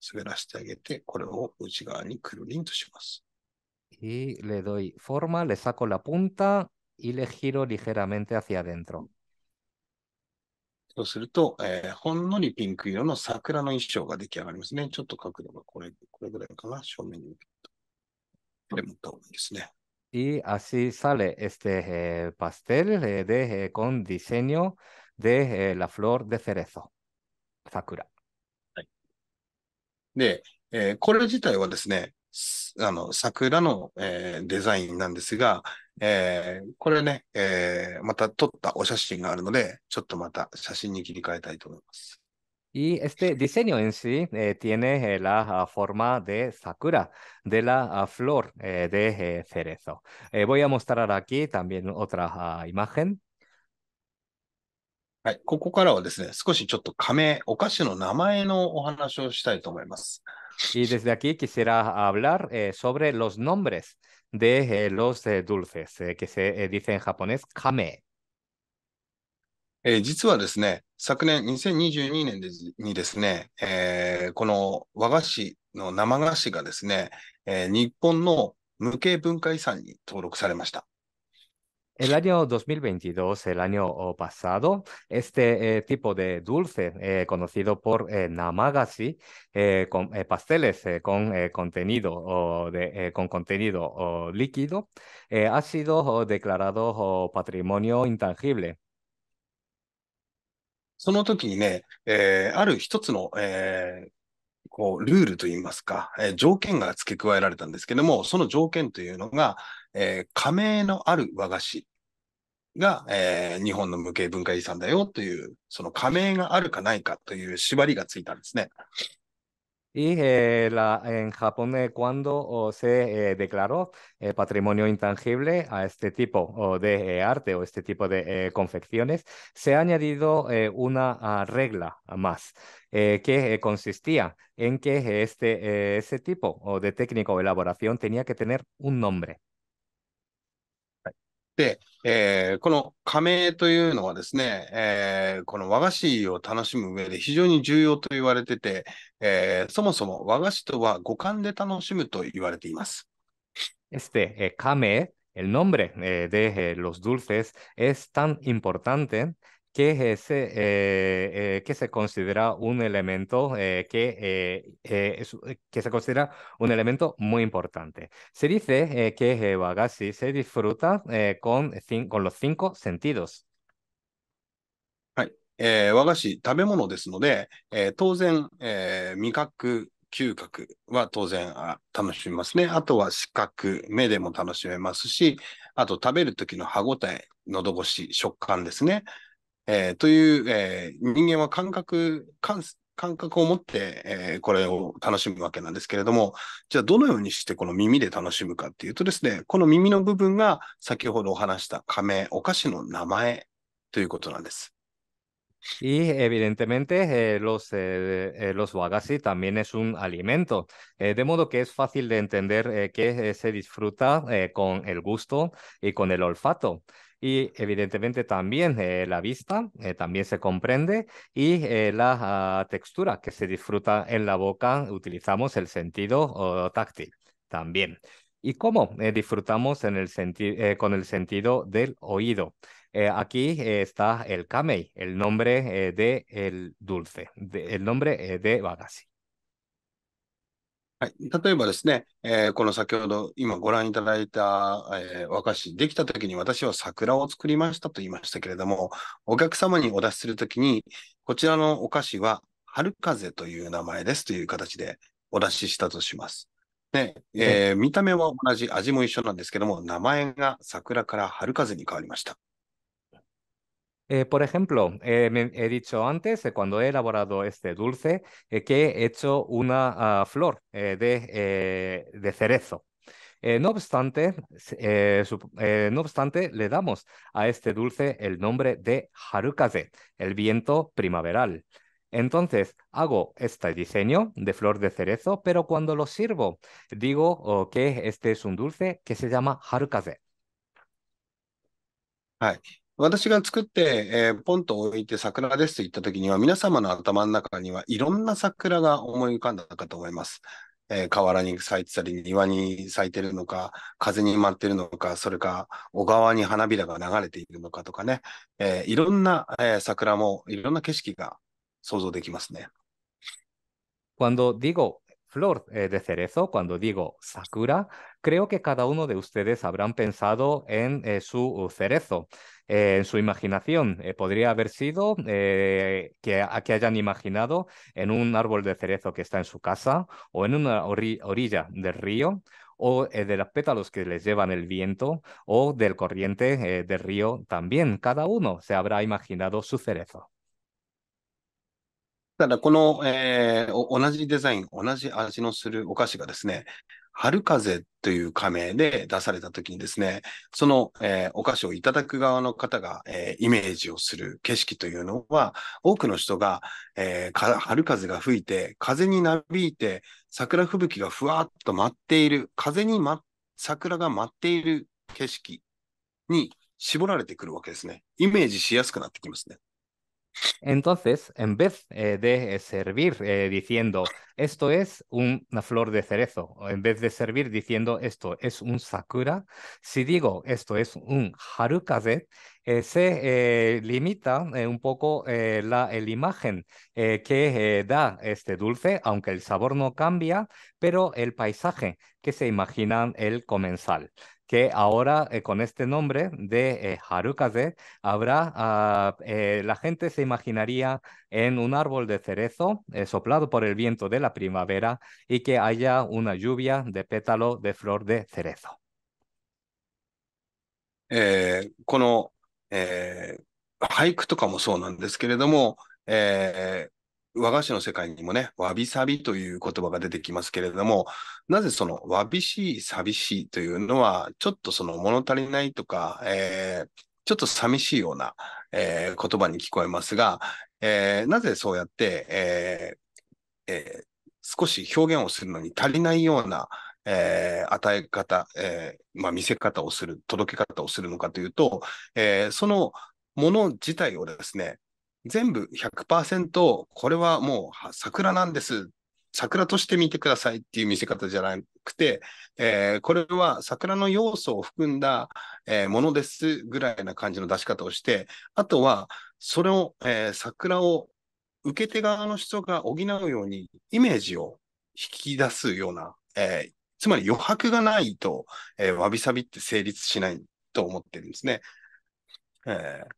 S1: 滑らせてあげて、これを内側にくるりんとします。Y le doy forma, le saco la punta y le giro ligeramente hacia adentro.
S2: そうすると、えー、ほんのりピンク色の桜の衣装が出来上がりますね。ちょっと角度がこれこれぐらいかな、正面に向けると。
S1: これ持った方がいいですね。Y así sale este eh, pastel eh, de, eh, con diseño de la flor de cerezo, sakura.
S2: で、えー、これ自体はですね、あの、桜の、えー、デザインなんですが、えー、これね、えー、また撮ったお写真があるので、ちょっとまた写真に切り替えたいと思います。
S1: Y este diseño en sí eh, tiene eh, la forma de sakura, de la flor eh, de cerezo. voy a mostrar aquí también otra uh, imagen. はい、ここからはですね、少しちょっと仮名、お菓子の名前のお話をしたいと思います。Y desde aquí quisiera hablar、eh, sobre los nombres de、eh, los、eh, dulces、eh, que se、eh, dice en japonés
S2: え実はですね、昨年2022年でにですね、えー、この和菓子の生菓子がですね、えー、日本の無形文化遺産に登録されました。
S1: El año 2022, el año pasado, este eh, tipo de dulce eh, conocido por eh, namagashi, con pasteles con contenido, o de, con contenido o líquido, ha sido declarado o patrimonio intangible. その時にね、
S2: えー、ある一つの、えー、こうルールといいますか、えー、条件が付け加えられたんですけども、その条件というのが、えー、加盟のある和菓子が、えー、日本の無形文化遺産だよという、その加盟があるかないかという縛りがついたんですね。
S1: Y eh, la, en Japón, eh, cuando oh, se eh, declaró eh, patrimonio intangible a este tipo oh, de arte o este tipo de confecciones, se ha añadido una ah, regla más que consistía en que este, ese tipo o oh, de técnico o elaboración tenía que tener un nombre. で、えー、この加盟というのはですね、
S2: えー、この和菓子を楽しむ上で非常に重要と言われてて、えー、そも
S1: そも和菓子とは五感で楽しむと言われています。Este eh, CAME, el nombre eh, de eh, los dulces, es tan importante que, se, eh, que se considera un elemento que, es, que se considera un elemento muy importante. Se dice que Wagashi se disfruta con, con los cinco sentidos. えー、和菓子、食べ物ですので、えー、当然、えー、味覚、
S2: 嗅覚は当然あ楽しみますね。あとは視覚、目でも楽しめますし、あと食べるときの歯ごたえ、喉越し、食感ですね。えー、という、えー、人間は感覚、感感覚を持って、えー、これを楽しむわけなんですけれども、じゃあどのようにしてこの耳で楽しむかっていうとですね、この耳の部分が先ほどお話した仮名、お菓子の名前ということなんです。
S1: Y evidentemente eh, los, eh, los wagashi también es un alimento, eh, de modo que es fácil de entender que se disfruta con el gusto y con el olfato. y evidentemente también eh, la vista eh, también se comprende y eh, la ah, textura que se disfruta en la boca utilizamos el sentido táctil también y cómo disfrutamos en el con el sentido del oído. aquí está el kamei, el nombre del el dulce, el nombre de Bagasi.
S2: はい、例えばですね、えー、この先ほど今ご覧いただいた、えー、和菓子、できた時に私は桜を作りましたと言いましたけれども、お客様にお出しするときに、こちらのお菓子は春風という名前ですという形でお出ししたとします。ねえー、見た目は同じ、味も一緒なんですけども、名前が桜から春風に変わりました。
S1: Eh, por ejemplo, eh, me, he dicho antes, eh, cuando he elaborado este dulce, que he hecho una ah, flor de, cerezo. no, obstante, no obstante, le damos a este dulce el nombre de harukaze, el viento primaveral. Entonces, hago este diseño de flor de cerezo, pero cuando lo sirvo, digo oh, que este es un dulce que se llama harukaze.
S2: 私が作って、えー、ポンと置いて桜ですと言った時には、皆様の頭の中にはいろんな桜が思い浮かんだかと思います。えー、河原に咲いてたり、庭に咲いてるのか、風に舞ってるのか、それか小川に花びらが流れているのかとかね、えー、いろんな、えー、
S1: 桜もいろんな景色が想像できますね。Cuando digo flor de cerezo, cuando digo sakura, creo que cada uno de ustedes habrán pensado en eh, su cerezo. Eh, en su imaginación. Eh, podría haber sido eh, que, hayan imaginado en un árbol de cerezo que está en su casa o en una orilla del río o de los pétalos que les llevan el viento o del corriente del río también. Cada uno se habrá imaginado su cerezo.
S2: 春風という仮名で出されたときにですね、その、えー、お菓子をいただく側の方が、えー、イメージをする景色というのは、多くの人が、えー、春風が吹いて、風になびいて、桜吹雪がふわっと舞っている、風に、ま、桜が舞っている景色に絞られてくるわけですね。イメージしやすくなってきますね。
S1: Entonces, en vez eh, de servir eh, diciendo esto es una flor de cerezo, en vez de servir diciendo esto es un sakura, si digo esto es un harukaze, eh, se limita un poco la imagen que da este dulce, aunque el sabor no cambia, pero el paisaje que se imagina el comensal que ahora eh, con este nombre de eh, Harukaze habrá, ah, eh, la gente se imaginaría en un árbol de cerezo soplado por el viento de la primavera y que haya una lluvia de pétalo de flor de cerezo.
S2: eh, 和菓子の世界にもね、わびさびという言葉が出てきますけれども、なぜそのわびしい、寂しいというのは、ちょっとその物足りないとか、えー、ちょっと寂しいような、えー、言葉に聞こえますが、えー、なぜそうやって、ええ少し表現をするのに足りないような、えー、与え方、えーまあ、見せ方をする、届け方をするのかというと、えー、そのもの自体をですね、全部100%これはもう桜なんです。桜として見てくださいっていう見せ方じゃなくて、えー、これは桜の要素を含んだ、えー、ものですぐらいな感じの出し方をして、あとはそれを、えー、桜を受け手側の人が補うようにイメージを引き出すような、えー、つまり余白がないと、えー、わびさびって成立しないと思ってるんですね。えー、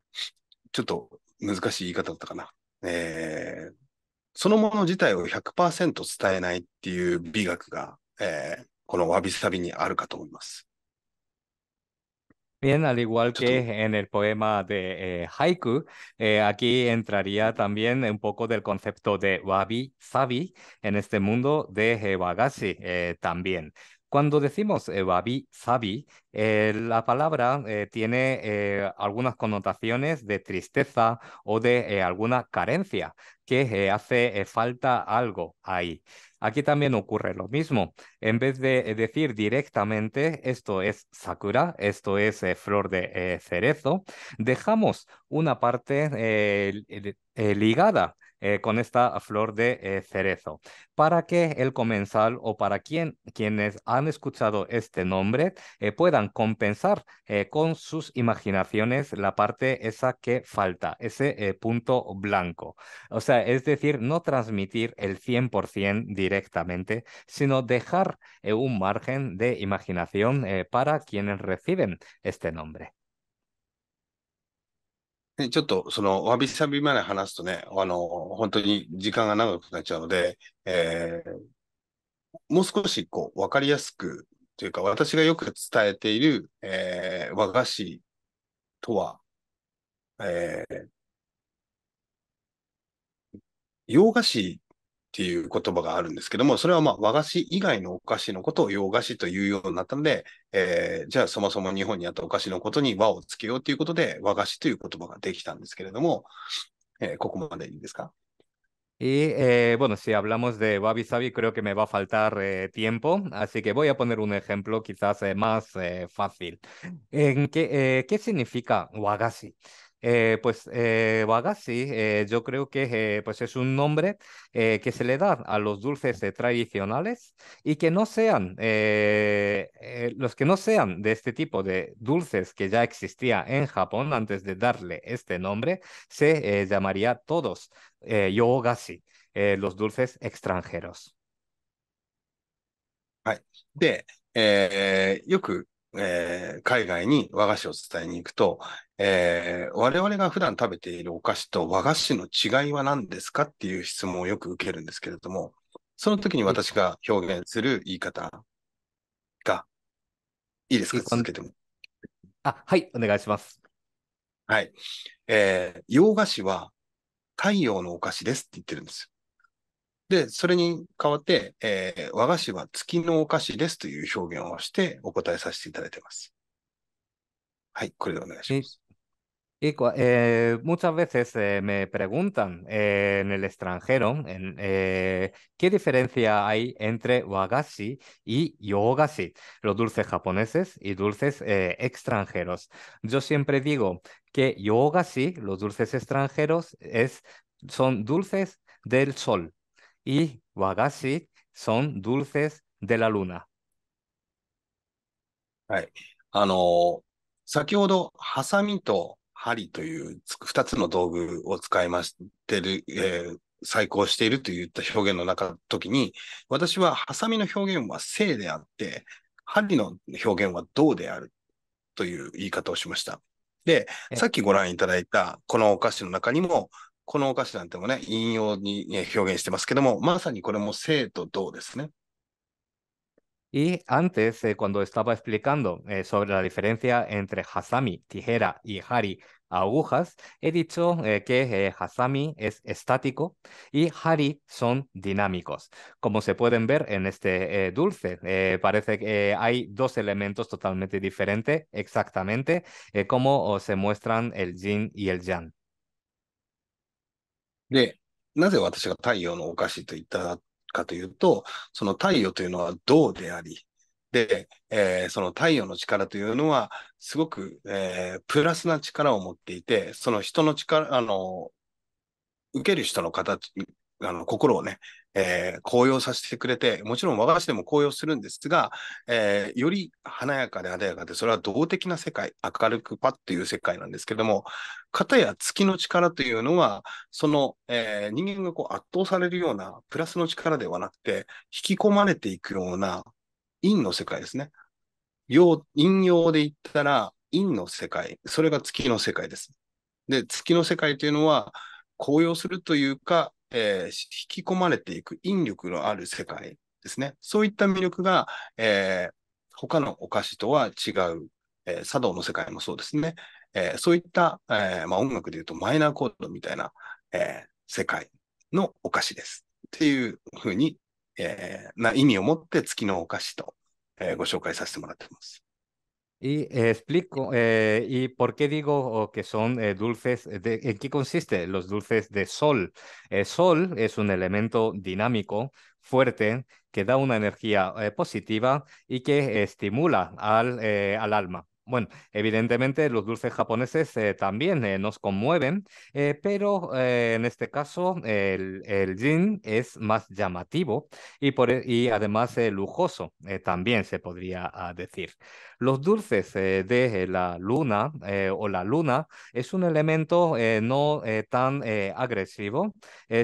S2: ちょっと難しい言い方だったかな。えー、そのもの自体を100%伝えないっていう美学が、えー、このわびさびにあるかと思います。
S1: Bien, al igual que en el poema de eh, Haiku, eh, aquí entraría también un poco del concepto de Wabi Sabi en este mundo de eh, Wagashi también. Cuando decimos eh, babi, sabi, eh, la palabra eh, tiene algunas connotaciones de tristeza o de alguna carencia, que hace falta algo ahí. Aquí también ocurre lo mismo. En vez de decir directamente esto es sakura, esto es flor de cerezo, dejamos una parte ligada eh, con esta flor de eh, cerezo. Para que el comensal o para quienes han escuchado este nombre eh, puedan compensar con sus imaginaciones la parte esa que falta, ese punto blanco. O sea, es decir, no transmitir el 100% directamente, sino dejar un margen de imaginación para quienes reciben este nombre.
S2: ね、ちょっとそのわびさびまで話すとね、あの、本当に時間が長くなっちゃうので、えー、もう少しこう、わかりやすく、というか、私がよく伝えている、えー、和菓子とは、えー、洋菓子っていう言葉があるんですけども、それはまあ和菓子以外のお菓子のことを洋菓子というようになったので、えー、じゃあそもそも日本にあったお菓子のことに和をつけようということで、和菓子という言葉ができたんですけれども、えー、ここまでいいですか
S1: Y eh, bueno, si hablamos de Wabi Sabi, creo que me va a faltar eh, tiempo, así que voy a poner un ejemplo quizás eh, más fácil. ¿En qué, ¿Qué significa Wagashi? Eh, pues eh, eh, yo creo que eh, pues es un nombre que se le da a los dulces tradicionales y que no sean los que no sean de este tipo de dulces que ya existía en Japón antes de darle este nombre, se llamaría todos Yogashi, los dulces extranjeros.
S2: えー、海外に和菓子を伝えに行くと、えー、我々が普段食べているお菓子と和菓子の違いは何ですかっていう質問をよく受けるんですけれども、その時に私が表現する言い方が、いいですか続けても。あ、はい、お願いします。はい。えー、洋菓子は太陽のお菓子ですって言ってるんですで、それに代わって、えー、和菓子は月のお菓子ですという表現をしてお答えさせていただいています。
S1: はい、これでお願いします。Y eh, muchas veces eh, me preguntan eh, en el extranjero en, qué diferencia hay entre wagashi y yogashi, los dulces japoneses y dulces extranjeros. Yo siempre digo que yogashi, los dulces extranjeros, es, son dulces del sol, y wagashi son dulces de la luna.
S2: はい。あの、先ほど、ハサミと針という2つの道具を使いましてる、えー、再考しているといった表現の中、時に、私はハサミの表現は正であって、針の表現は銅であるという言い方をしました。で、さっきご覧いただいたこのお菓子の中にも、
S1: Y antes, eh, cuando estaba explicando eh, sobre la diferencia entre hasami, tijera, y hari, agujas, he dicho eh, que hasami es estático y hari son dinámicos. Como se pueden ver en este dulce, parece que hay dos elementos totalmente diferentes, exactamente como oh, se muestran el yin y el yang.
S2: で、なぜ私が太陽のお菓子と言ったかというと、その太陽というのは銅であり、で、えー、その太陽の力というのは、すごく、えー、プラスな力を持っていて、その人の力、あの、受ける人の形、あの、心をね、えー、紅葉させてくれて、もちろん和菓子でも紅葉するんですが、えー、より華やかで華やかで、それは動的な世界、明るくパッという世界なんですけども、片や月の力というのは、その、えー、人間がこう圧倒されるようなプラスの力ではなくて、引き込まれていくような陰の世界ですね。陽、陰陽で言ったら陰の世界、それが月の世界です。で、月の世界というのは、高揚するというか、えー、引き込まれていく引力のある世界ですね。そういった魅力が、えー、他のお菓子とは違う、えー、茶道の世界もそうですね。えー、そういった、えーまあ、音楽でいうとマイナーコードみたいな、えー、世界のお菓子です。っていうふうに、えー、な意味を持って月のお菓子と、えー、ご紹介させてもらってます。
S1: Y eh, explico, eh, ¿y por qué digo oh, que son eh, dulces? ¿En qué consiste los dulces de sol? El sol es un elemento dinámico, fuerte, que da una energía positiva y que estimula al alma. Bueno, evidentemente los dulces japoneses eh, también eh, nos conmueven, eh, pero en este caso el, el, gin es más llamativo y, por, e, y además lujoso, también se podría ah, decir. Los dulces de la luna o la luna es un elemento no tan agresivo,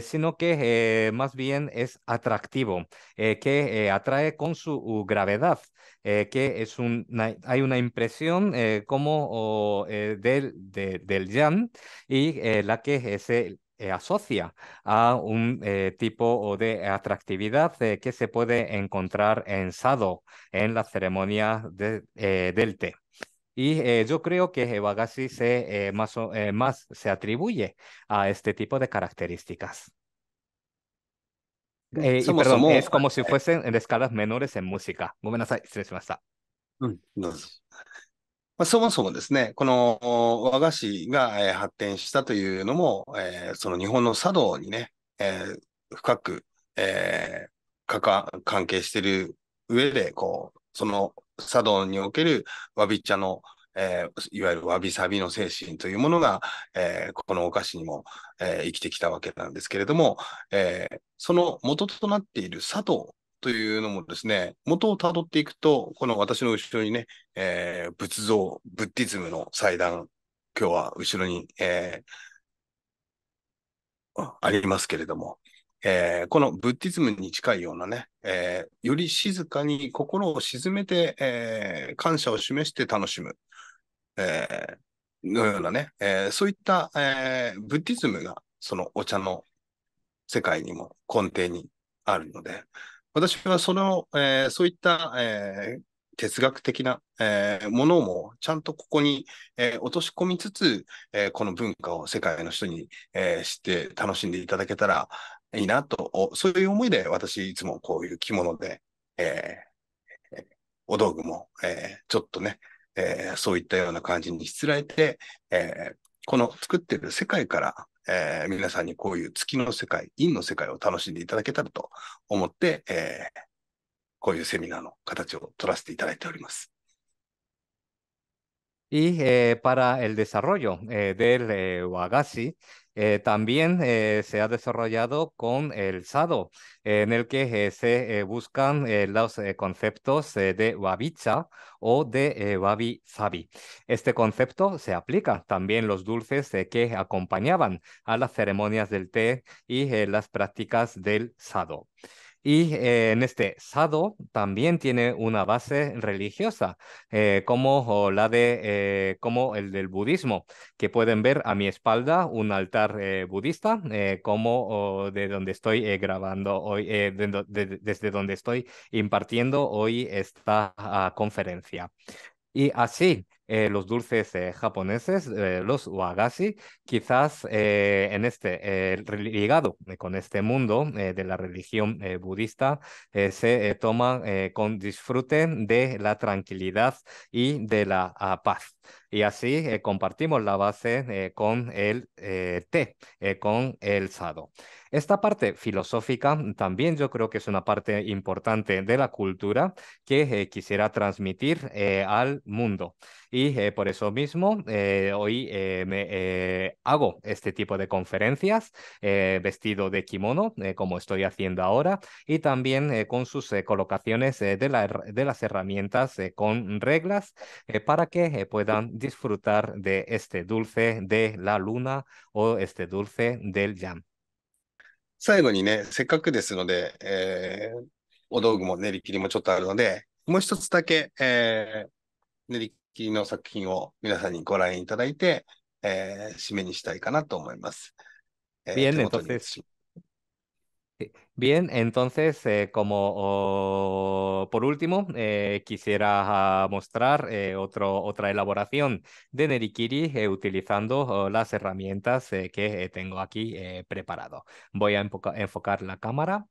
S1: sino que más bien es atractivo, que atrae con su uh, gravedad. Eh, que es hay una impresión eh, como eh, del, de, del yan y la que se asocia a un tipo de atractividad que se puede encontrar en Sado, en la ceremonia de, del té. Y yo creo que Wagashi más se atribuye a este tipo de características. えー、そもそもえ s como si fuesen en escalas menores en música。ごめんなさい、失礼しました。
S2: うん、どうぞ。まあ、そもそもですね、この和菓子が、えー、発展したというのも、えー、その日本の茶道にね、えー、深く、えー、か関係している上で、こう、その茶道における和び茶の、えー、いわゆるわびさびの精神というものが、えー、このお菓子にも、えー、生きてきたわけなんですけれども、えその元となっている佐藤というのもですね、元をたどっていくと、この私の後ろにね、え仏像、ブッディズムの祭壇、今日は後ろに、えありますけれども、えー、このブッディズムに近いようなね、えー、より静かに心を静めて、えー、感謝を示して楽しむ。えー、のようなね、えー、そういった、えー、ブッディズムがそのお茶の世界にも根底にあるので、私はその、えー、そういった、えー、哲学的な、えー、ものもちゃんとここに、えー、落とし込みつつ、えー、この文化を世界の人に、えー、知って楽しんでいただけたらいいなと、そういう思いで私いつもこういう着物で、えー、お道具も、えー、ちょっとね、えー、そういったような感じにしつらえて、えー、この作ってる世界から、えー、皆さんにこういう月の世界、陰の世界を楽しんでいただけたらと思って、えこういうセミナーの形を取らせていただいております。
S1: y eh, para el desarrollo eh, del eh, Wagashi. también se ha desarrollado con el Sado, en el que se buscan los conceptos de wabicha o de wabi sabi. Este concepto se aplica también los dulces que acompañaban a las ceremonias del té y las prácticas del Sado. Y eh, en este Sado también tiene una base religiosa, eh, como la de eh, como el del budismo, que pueden ver a mi espalda un altar budista, como de donde estoy grabando hoy, desde donde estoy impartiendo hoy esta ah, conferencia. Y así, eh, los dulces eh, japoneses, eh, los wagashi, quizás en este, ligado con este mundo de la religión budista, se toman con disfrute de la tranquilidad y de la ah, paz y así eh, compartimos la base eh, con el eh, té, con el sado. Esta parte filosófica también yo creo que es una parte importante de la cultura que quisiera transmitir al mundo. Y por eso mismo hoy me, hago este tipo de conferencias vestido de kimono, como estoy haciendo ahora, y también con sus colocaciones de, de, las herramientas con reglas para que puedan disfrutar de este dulce de la luna o este dulce del jam.
S2: 最後にね、せっかくですので、えー、お道具も練り切りもちょっとあるので、もう一つだけ、えー、練り切りの作品を皆さんにご覧いただいて、えー、締めにしたいかなと思います。
S1: えー、Bien, entonces, Bien, entonces, eh, como oh, por último, eh, quisiera mostrar eh, otro, otra elaboración de Nerikiri utilizando oh, las herramientas que tengo aquí preparado. Voy a enfocar la cámara.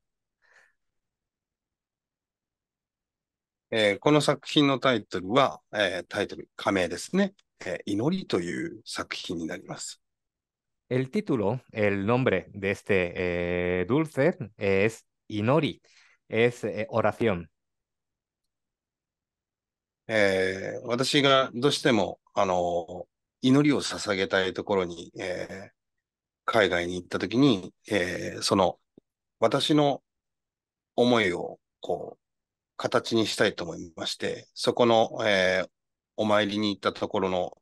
S1: El título, el nombre de este eh, dulce es Inori, es eh, oración. え私がどうして
S2: も、あの、祈りを捧げたいところに、えー、海外に行ったときに、えー、その、私の思いを、こう、形にしたいと思いまして、そこの、えー、お参りに行ったところの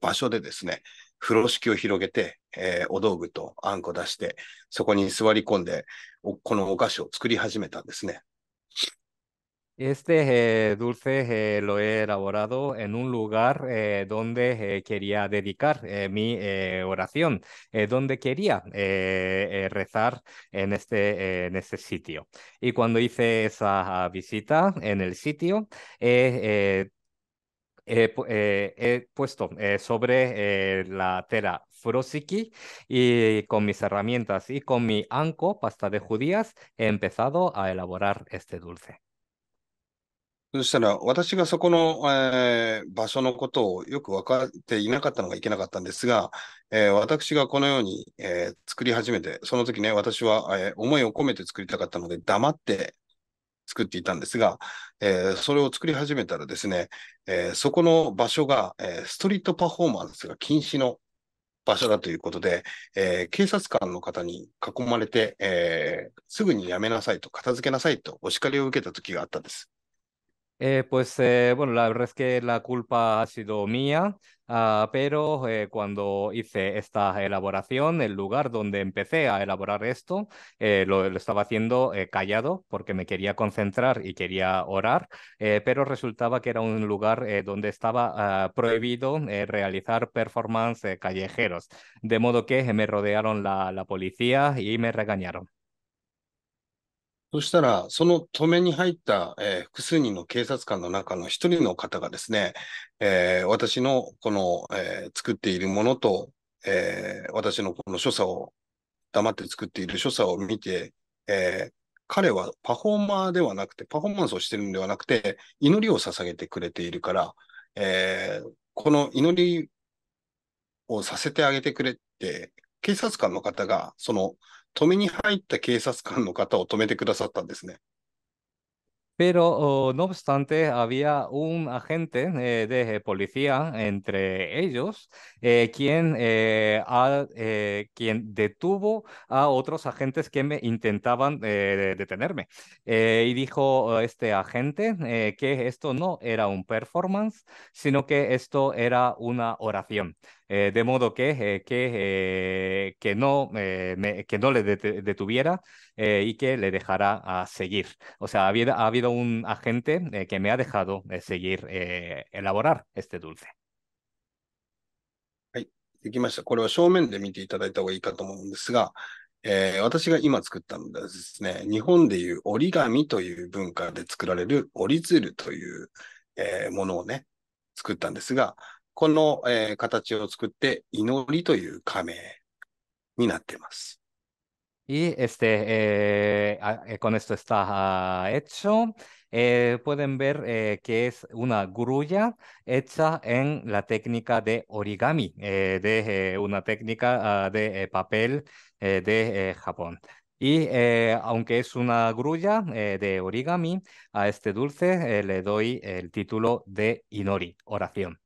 S2: 場所でですね、風呂敷を広げて、えー、お道具とあんこ出して、そこに座り込んで、このお菓子を作り始めたんですね。
S1: Este eh, dulce eh, lo he elaborado en un lugar eh, donde quería dedicar mi oración, donde quería rezar en este, en este sitio. Y cuando hice esa visita en el sitio, he, eh, he puesto eh, sobre eh, la tela Furosiki y con mis herramientas y con mi anco, pasta de judías, he empezado a elaborar este dulce.
S2: そしたら、私がそこの、えー、場所のことをよく分かっていなかったのがいけなかったんですが、えー、私がこのように、えー、作り始めて、その時ね、私は、え思いを込めて作りたかったので、黙って作っていたんですが、えー、それを作り始めたらですね、えー、そこの場所が、えー、ストリートパフォーマンスが禁止の場所だということで、え警察官の方に囲まれて、えすぐにやめなさいと、片付けなさいとお叱りを受けた時があったんです。
S1: Eh, pues eh, bueno, la verdad es que la culpa ha sido mía, ah, pero eh, cuando hice esta elaboración, el lugar donde empecé a elaborar esto, lo, estaba haciendo callado porque me quería concentrar y quería orar, pero resultaba que era un lugar donde estaba ah, prohibido realizar performance callejeros, de modo que me rodearon la policía y me regañaron.
S2: そしたら、その止めに入った、えー、複数人の警察官の中の一人の方がですね、えー、私のこの、えー、作っているものと、え私のこの所作を、黙って作っている所作を見て、え彼はパフォーマーではなくて、パフォーマンスをしてるんではなくて、祈りを捧げてくれているから、えこの祈りをさせてあげてくれって、警察官の方が、その
S1: pero oh, no obstante, había un agente eh, de policía entre ellos eh, quien, eh, a, quien detuvo a otros agentes que me intentaban detenerme. y dijo este agente que esto no era un performance, sino que esto era una oración eh, de modo que, eh, que, eh, que, no, eh, me, que no le detuviera y que le dejara a seguir. O sea, ha habido, ha habido un agente que me ha dejado seguir elaborar este dulce.
S2: できました。これは正面で見ていただいた方がいいかと思うんですが、えー、私が今作ったのはですね、日本でいう折り紙という文化で作られる折り鶴という、えー、ものをね、作ったんですが、
S1: y este, eh, eh, con esto está ah, hecho. Eh, pueden ver eh, que es una grulla hecha en la técnica de origami, de una técnica ah, de papel de Japón. Y aunque es una grulla de origami, a este dulce le doy el título de Inori, oración.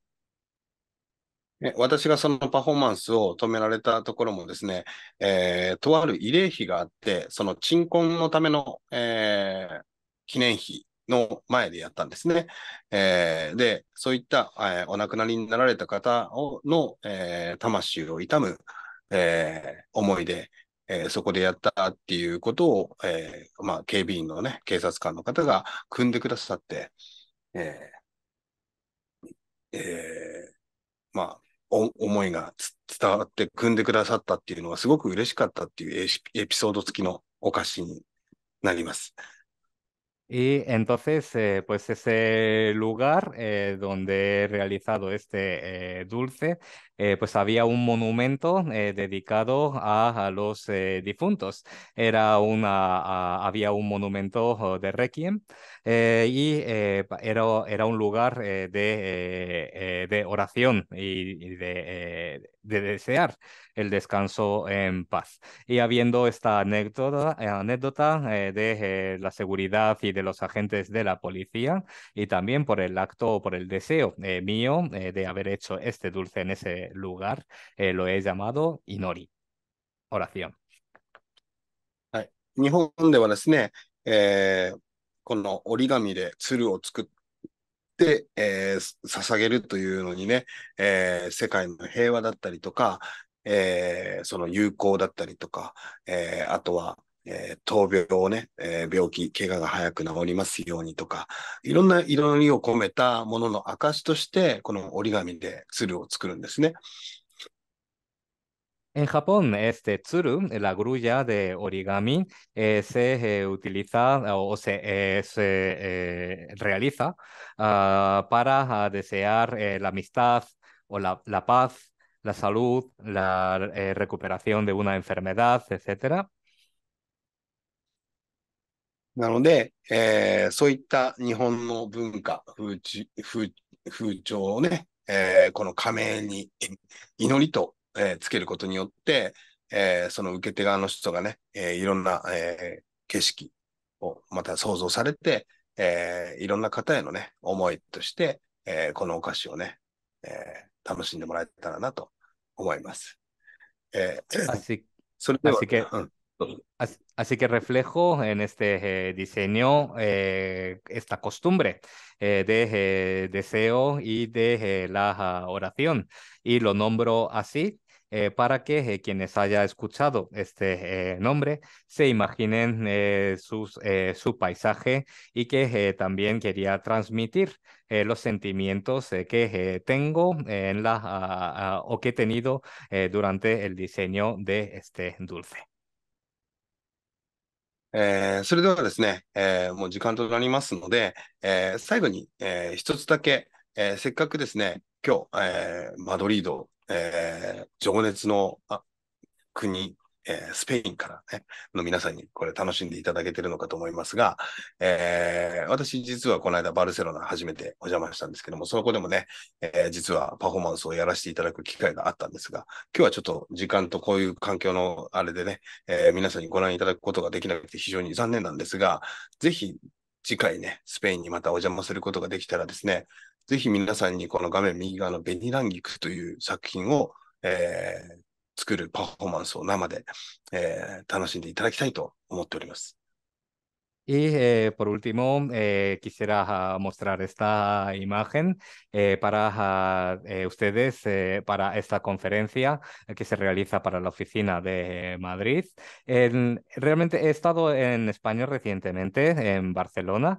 S2: 私がそのパフォーマンスを止められたところもですね、えー、とある慰霊碑があって、その鎮魂のための、えー、記念碑の前でやったんですね。えー、で、そういった、えお亡くなりになられた方の、え魂を悼む、え思いで、えそこでやったっていうことを、えまあ、警備員のね、警察官の方が組んでくださって、ええまあ、思いが伝わって組んでくださったっていうのはすごく嬉しかったっていうエピソード付きのお菓子になります。
S1: Y entonces, eh, pues ese lugar eh, donde he realizado este eh, dulce Eh, pues había un monumento eh, dedicado a, los eh, difuntos. Era una, había un monumento de Requiem y era, era un lugar de, oración y, de desear el descanso en paz. Y habiendo esta anécdota, de la seguridad y de los agentes de la policía, y también por el acto o por el deseo mío de haber hecho este dulce en ese lugar eh, lo he llamado Inori、oración。はい、
S2: 日本ではです
S1: ね、え
S2: この折り紙で鶴を作って、えー、捧げるというのにね、えー、世界の平和だったりとか、えー、その友好だったりとか、えー、あとは Tolviol, ne, biocin, kega ga haiak nawonimas yoni, toka. Irona ilonori o cometa, mono no acach toste, con origami de tsuru o tsuru
S1: nesne. En Japón, este tsuru, la grulla de origami, eh, se eh, utiliza o se eh, realiza ah, para ah, desear la amistad o la paz, la salud, la recuperación de una enfermedad, etc.
S2: なので、えー、そういった日本の文化、風風風潮をね、えー、この加盟に祈りと、えー、つけることによって、えー、その受け手側の人がね、えー、いろんな、えー、景色をまた想像されて、えー、いろんな方へのね、思いとして、えー、このお菓子をね、えー、楽しんでもらえたらなと思います。え
S1: ー、それでは。Así, que reflejo en este eh, diseño eh, esta costumbre eh, de deseo y de la ah, oración. Y lo nombro así para que quienes haya escuchado este nombre se imaginen su paisaje y que también quería transmitir los sentimientos que tengo en la, ah, ah, o que he tenido durante el diseño de este dulce.
S2: えー、それではですね、えー、もう時間となりますので、えー、最後に、えー、一つだけ、えー、せっかくですね、今日、えー、マドリード、えー、情熱のあ国、えー、スペインからね、の皆さんにこれ楽しんでいただけてるのかと思いますが、えー、私実はこの間バルセロナ初めてお邪魔したんですけども、そこでもね、えー、実はパフォーマンスをやらせていただく機会があったんですが、今日はちょっと時間とこういう環境のあれでね、え皆さんにご覧いただくことができなくて非常に残念なんですが、ぜひ次回ね、スペインにまたお邪魔することができたらですね、ぜひ皆さんにこの画面右側のベニランギクという作品を、えー、作るパフォーマンスを生で、えー、楽しんでいただきたいと思っております。
S1: Y eh, por último, eh, quisiera mostrar esta imagen eh, para ustedes, para esta conferencia que se realiza para la oficina de Madrid. realmente he estado en España recientemente, en Barcelona,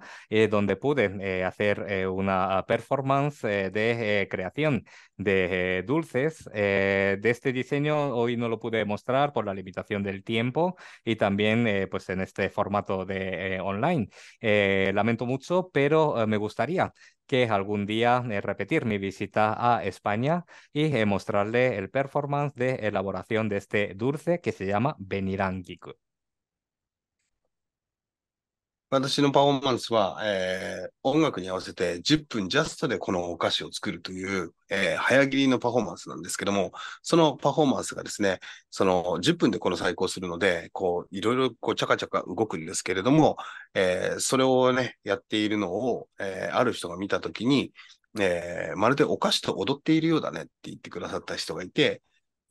S1: donde pude hacer una performance de creación de dulces. de este diseño hoy no lo pude mostrar por la limitación del tiempo y también pues en este formato de eh, online. Eh, lamento mucho, pero eh, me gustaría que algún día repetir mi visita a España y mostrarle el performance de elaboración de este dulce que se llama Benirangiku.
S2: 私のパフォーマンスは、えー、音楽に合わせて10分ジャストでこのお菓子を作るという、えー、早切りのパフォーマンスなんですけども、そのパフォーマンスがですね、その10分でこの再興するので、こう、いろいろこう、ちゃかちゃか動くんですけれども、えー、それをね、やっているのを、えある人が見たときに、えまるでお菓子と踊っているようだねって言ってくださった人がいて、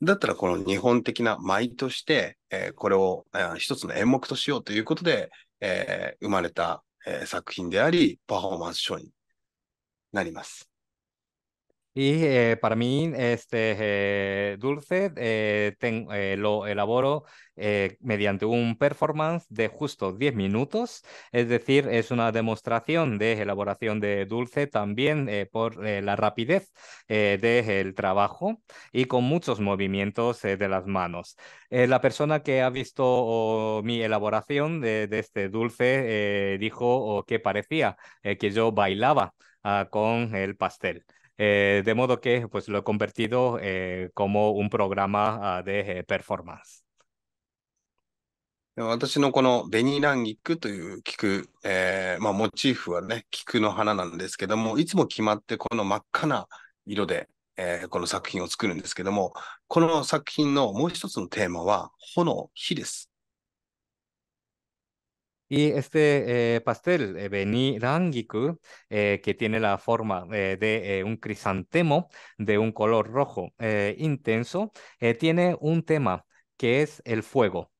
S2: だったらこの日本的な舞として、えこれを、えー、一つの演目としようということで、えー、生まれた、えー、作品であり、パフォーマンスショーになります。
S1: Y eh, para mí, este eh, dulce eh, lo elaboro mediante un performance de justo 10 minutos, es decir, es una demostración de elaboración de dulce también por la rapidez del trabajo y con muchos movimientos de las manos. la persona que ha visto oh, mi elaboración de, este dulce dijo oh, que parecía que yo bailaba ah, con el pastel. Eh, de modo que pues, lo he convertido eh, como un programa de performance.
S2: 私のこのという菊、えーまあ、モチーフはね、菊の花なんですけども、いつも決まってこの真っ赤な色で、えー、この作品を作るんですけども、この作品のもう一つのテーマは炎、火です。
S1: Y este eh, pastel, Benirangiku, eh, eh, que tiene la forma de un crisantemo de un color rojo intenso, tiene un tema, que es el fuego.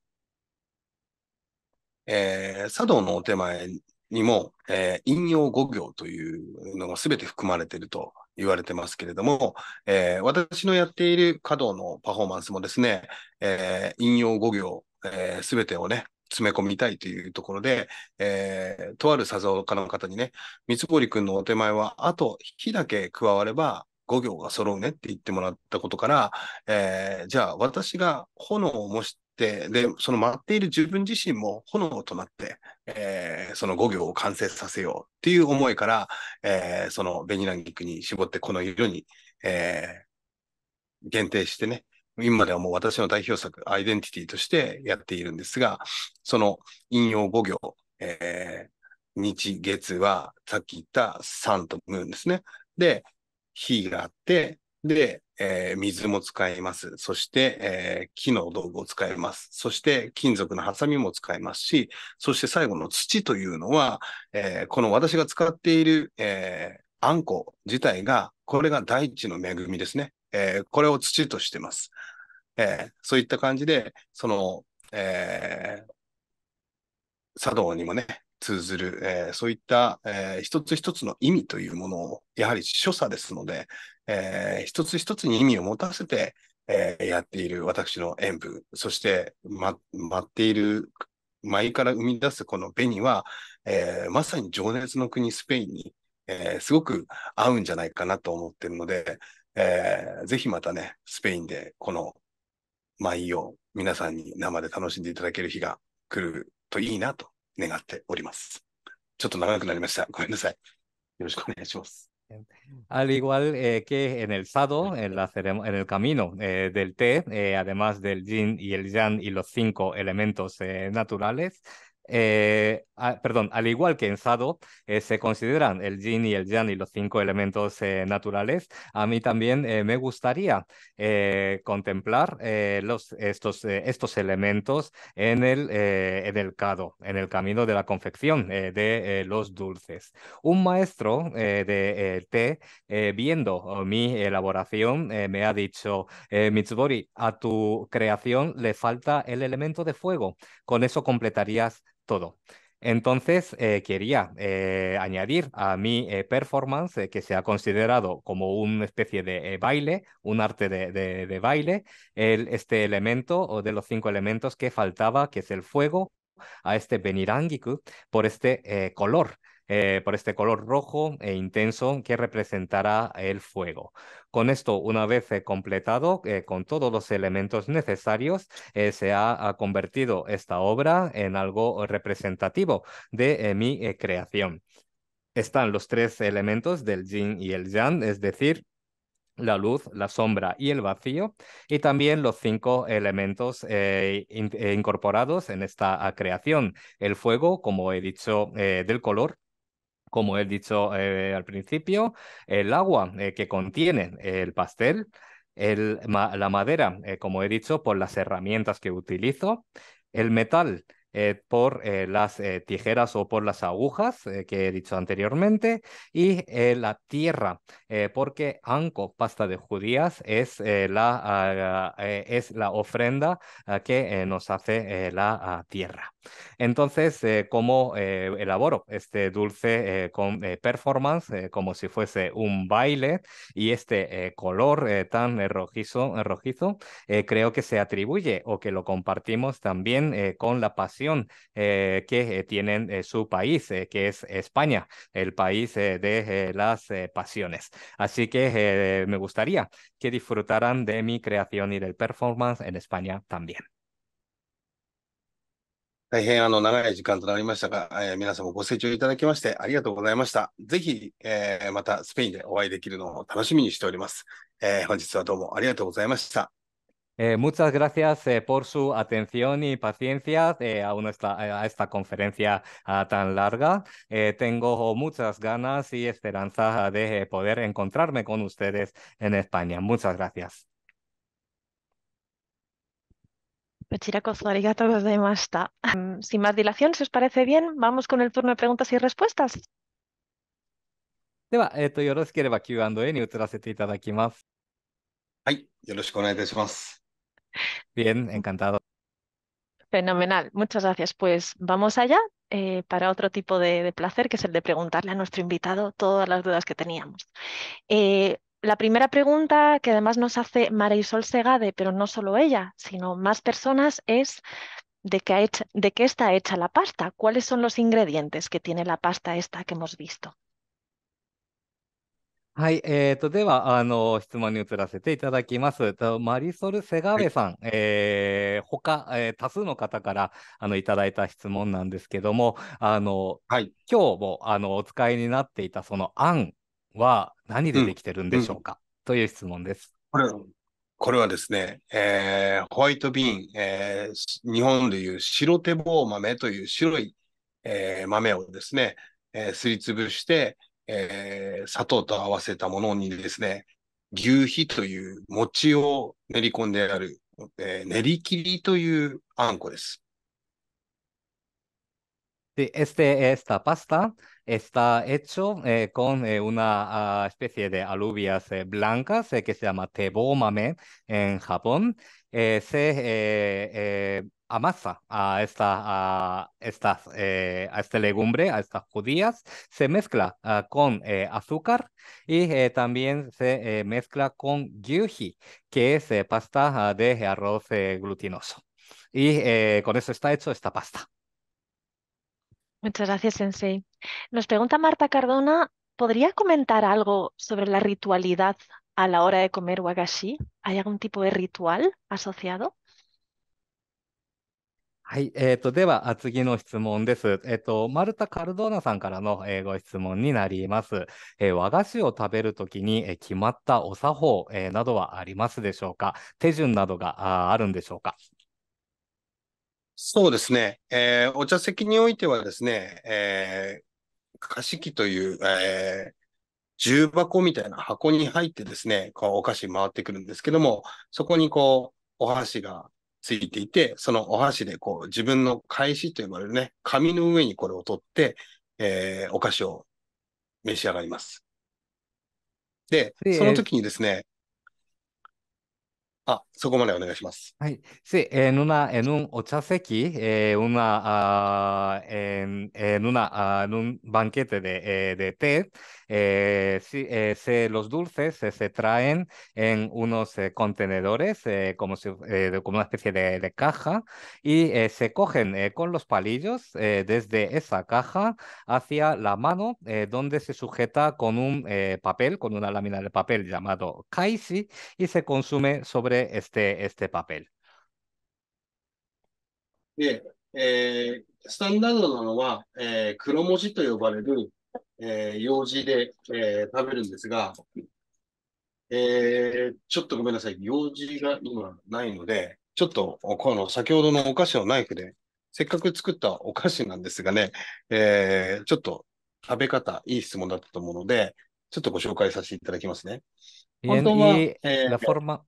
S1: En el tema de Sado, se dice que todo el tema de
S2: que es incluido en el tema de Inyo-Gogyo. Pero en el tema de Sado, todo el tema de Inyo-Gogyo es incluido en el tema 詰め込みたいというところで、えー、とある作像家の方にね、三堀君のお手前は、あときだけ加われば、五行が揃うねって言ってもらったことから、えー、じゃあ私が炎を模して、で、その回っている自分自身も炎となって、えー、その五行を完成させようっていう思いから、えー、そのベニランギクに絞ってこの色に、え限定してね、今ではもう私の代表作、アイデンティティとしてやっているんですが、その引用語行、えー、日、月は、さっき言った3とムーンですね。で、火があって、で、えー、水も使います。そして、えー、木の道具を使います。そして、金属のハサミも使いますし、そして最後の土というのは、えー、この私が使っている、えあんこ自体が、これが大地の恵みですね。えこれを土としてます。えー、そういった感じで、その、えー、茶道にもね、通ずる、えー、そういった、えー、一つ一つの意味というものを、やはり所作ですので、えー、一つ一つに意味を持たせて、えー、やっている私の演舞、そして、ま、待っている舞から生み出すこの紅は、えー、まさに情熱の国スペインに、えー、すごく合うんじゃないかなと思ってるので、えー、ぜひまたね、スペインでこの舞を皆さんに生で楽しんでいただける日が来るといいなと願っております。ちょっと長くなりました。ごめんなさい。よろしくお願いします。
S1: Al igual eh, que en el Sado, en, la en el camino eh, del té, eh, además del yin y el yang y los cinco elementos naturales, Eh, perdón, al igual que en Sado, eh, se consideran el yin y el yang y los cinco elementos eh, naturales. A mí también me gustaría contemplar estos, elementos en el, en el en el camino de la confección de los dulces. Un maestro de té, viendo oh, mi elaboración, me ha dicho: Mitsubori, a tu creación le falta el elemento de fuego. Con eso completarías todo. Entonces, eh, quería eh, añadir a mi eh, performance, que se ha considerado como una especie de baile, un arte de, baile, el, este elemento o de los cinco elementos que faltaba, que es el fuego, a este Benirangiku, por este color eh, por este color rojo e intenso que representará el fuego. Con esto, una vez eh, completado eh, con todos los elementos necesarios, se ha, convertido esta obra en algo representativo de mi creación. Están los tres elementos del yin y el yang, es decir, la luz, la sombra y el vacío, y también los cinco elementos incorporados en esta ah, creación. El fuego, como he dicho, del color, como he dicho eh, al principio, el agua eh, que contiene el pastel, la madera, eh, como he dicho, por las herramientas que utilizo, el metal eh, por eh, las eh, tijeras o por las agujas que he dicho anteriormente y la tierra, porque anco, pasta de judías, es, la, ah, es la ofrenda ah, que nos hace la ah, tierra. Entonces, ¿cómo elaboro este dulce con performance como si fuese un baile y este color tan rojizo, rojizo creo que se atribuye o que lo compartimos también con la pasión eh, que eh, tienen eh, su país, eh, que es España, el país eh, de las pasiones. Así que me gustaría que disfrutaran de mi creación y del performance en España también.
S2: 大変あの長い時間となりましたが、えー、皆様ご清聴いただきましてありがとうございました。ぜひ、えー、またスペインでお会いできるのを楽しみにしております、えー、本日はどうもありがとうございました。
S1: eh, muchas gracias eh, por su atención y paciencia eh, a, a, esta conferencia ah, tan larga. tengo muchas ganas y esperanza de poder encontrarme con ustedes en España. Muchas gracias.
S3: Pues em, sin más dilación, si os parece bien, vamos con el turno de preguntas y respuestas.
S1: では、えっ、ー、と、よろしければ Q&A に移らせていただきます。はい、よろしくお願いいたします。Bien, encantado.
S3: Fenomenal, muchas gracias. Pues vamos allá eh, para otro tipo de, placer, que es el de preguntarle a nuestro invitado todas las dudas que teníamos. Eh, la primera pregunta que además nos hace Marisol Segade, pero no solo ella, sino más personas, es de qué está hecha la pasta, cuáles son los ingredientes que tiene la pasta esta que hemos visto.
S1: はい、えーと、では、あの、質問に移らせていただきます。とマリソル・セガベさん、はい、えー、他、えー、多数の方から、あの、いただいた質問なんですけども、あの、はい、今日も、あの、お使いになっていたその案は何でできてるんでしょうか、うん、という質問です。
S2: これこれはですね、えー、ホワイトビーン、えー、日本でいう白手棒豆という白い、えー、豆をですね、えすりつぶして、えー、砂糖と合わせたものにですね、牛皮という餅を練り込んである、えー、練り切りという
S1: あんこです。Sí, este, esta pasta está hecho eh, con eh, una uh, especie de alubias eh, blancas que se llama tebomame en Japón. se amasa a, esta, a, estas, eh, a este legumbre, a estas judías, se mezcla ah, con eh, azúcar y eh, también se mezcla con gyuji, que es pasta ah, de arroz glutinoso. Y con eso está hecho esta pasta.
S3: Muchas gracias, Sensei. Nos pregunta Marta Cardona, ¿podría comentar algo sobre la ritualidad a la hora de comer wagashi? ¿Hay algún tipo de ritual asociado?
S1: はい、えーと、では次の質問です。えっ、ー、と丸タ・カルドーナさんからの、えー、ご質問になります。えー、和菓子を食べるときに、え決まったお作法、えなどはありますでしょうか手順などがあるんでしょうかそうですね、
S2: えお茶席においてはですね、え菓子器という、え重箱みたいな箱に入ってですね、こうお菓子回ってくるんですけども、そこにこうお箸がついていて、そのお箸でこう自分の返しと呼ばれるね、紙の上にこれを取って、えー、お菓子を召し上がります。で、その時にですね、あ、そこまでお願いします。
S1: はい。Sí, en una, un ochaseki, eh, ah, en, una, un banquete de, eh, té, eh, se, los dulces se traen en unos contenedores, como, si, una especie de, caja, y se cogen con los palillos desde esa caja hacia la mano, donde se sujeta con un papel, con una lámina de papel llamado kaisi, y se consume sobre este, este papel?
S2: で、えー、スタンダードなのは、えー、黒文字と呼ばれる、えー、用事で、えー、食べるんですが、えー、ちょっとごめんなさい。用事が今ないので、ちょっとこの先ほどのお菓子のナイフで、せっかく作ったお菓子なんですがね、えー、ちょっと食べ方、いい質問だったと思うので、ちょっとご紹介させていただきますね。本当は、え
S1: ー、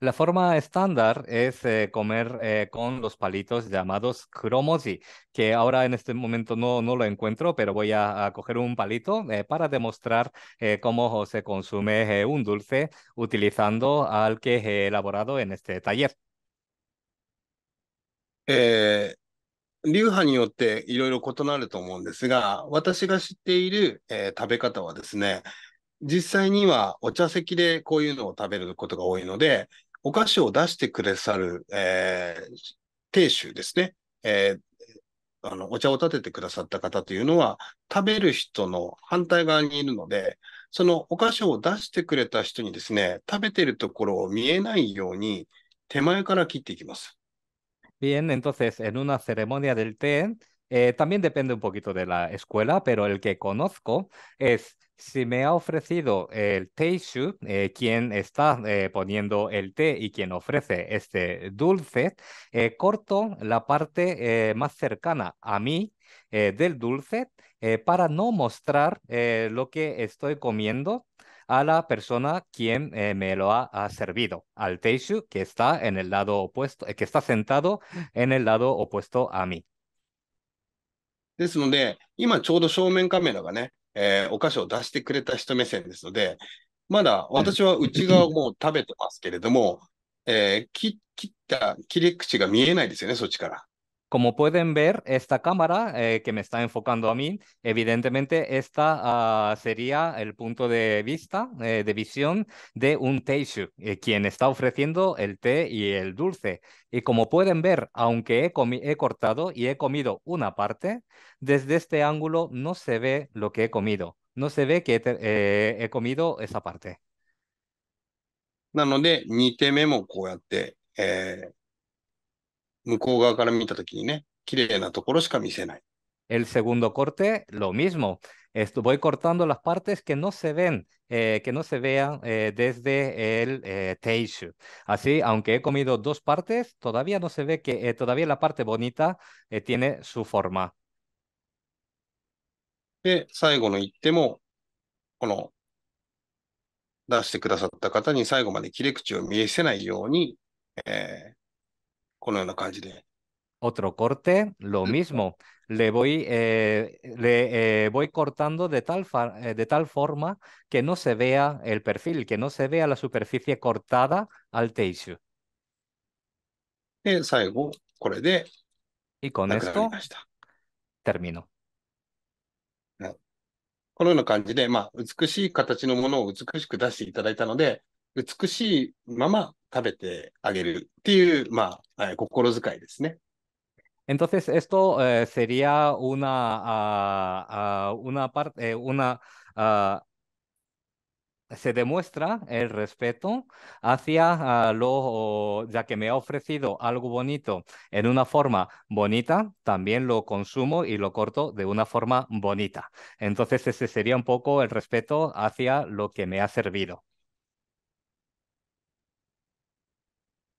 S1: La forma estándar es eh, comer eh, con los palitos llamados cromosi que ahora en este momento no, no lo encuentro, pero voy a, a coger un palito eh, para demostrar cómo se consume un dulce utilizando al que he elaborado en este taller.
S2: 流派によっていろいろ異なると思うんですが、私が知っている、えー、食べ方はですね、実際にはお茶席でこういうのを食べることが多いので、お菓子を出してくれさる、えー、亭主ですね、えー、あの、お茶を立ててくださった方というのは、食べる人の反対側にいるので、そのお菓子を出してくれた人にですね、食べてるところを見えないように、
S1: 手前から切っていきます。Bien, entonces en una ceremonia del té, Eh, también depende un poquito de la escuela, pero el que conozco es si me ha ofrecido el Teishu, eh, quien está eh, poniendo el té y quien ofrece este dulce, corto la parte más cercana a mí del dulce para no mostrar lo que estoy comiendo a la persona quien me lo ha, servido, al Teishu que está en el lado opuesto, que está sentado en el lado opuesto a mí. ですので、今ちょうど正
S2: 面カメラがね、えー、お菓子を出してくれた人目線ですので、まだ私は内側をもう食べてますけれども、えー、切った切れ口が見えないですよね、そっちから。
S1: Como pueden ver, esta cámara eh, que me está enfocando a mí, evidentemente esta ah, sería el punto de vista, eh, de visión de un Teishu, eh, quien está ofreciendo el té y el dulce. Y como pueden ver, aunque he, cortado y he comido una parte, desde este ángulo no se ve lo que he comido. No se ve que he, comido esa parte.
S2: なので、2手目もこうやって、えー、向こう側から見たときにね、綺麗なところしか見せない。
S1: El segundo corte, lo mismo. Esto, voy cortando las partes que no se ven, eh, que no se vean eh, desde el eh, teishu. Así, aunque he comido dos partes, todavía no se ve que todavía la parte bonita tiene su forma.
S2: で、最後の一手も、この出してくださった方に最後まで切れ口を見せないように、えー、
S1: Otro corte, lo mismo. Le voy, eh, le eh, voy cortando de tal, eh, de tal forma que no se vea el perfil, que no se vea la superficie cortada al Y con esto termino entonces esto eh, sería una, ah, ah, una parte, eh, una, ah, se demuestra el respeto hacia lo, ya que me ha ofrecido algo bonito en una forma bonita, también lo consumo y lo corto de una forma bonita. Entonces, ese sería un poco el respeto hacia lo que me ha servido.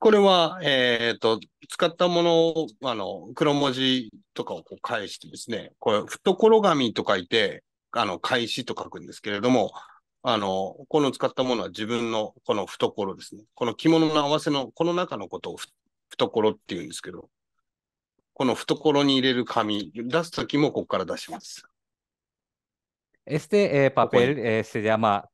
S2: これは、えっ、ー、と、使ったものを、あの、黒文字とかをこう返してですね、これ、懐紙と書いて、あの、返しと書くんですけれども、あの、この使ったものは自分のこの懐ですね。この着物の合わせの、この中のことを懐っていうんですけど、この懐に入れる紙、出すときもここから出します。
S1: Este eh, papel eh, se llama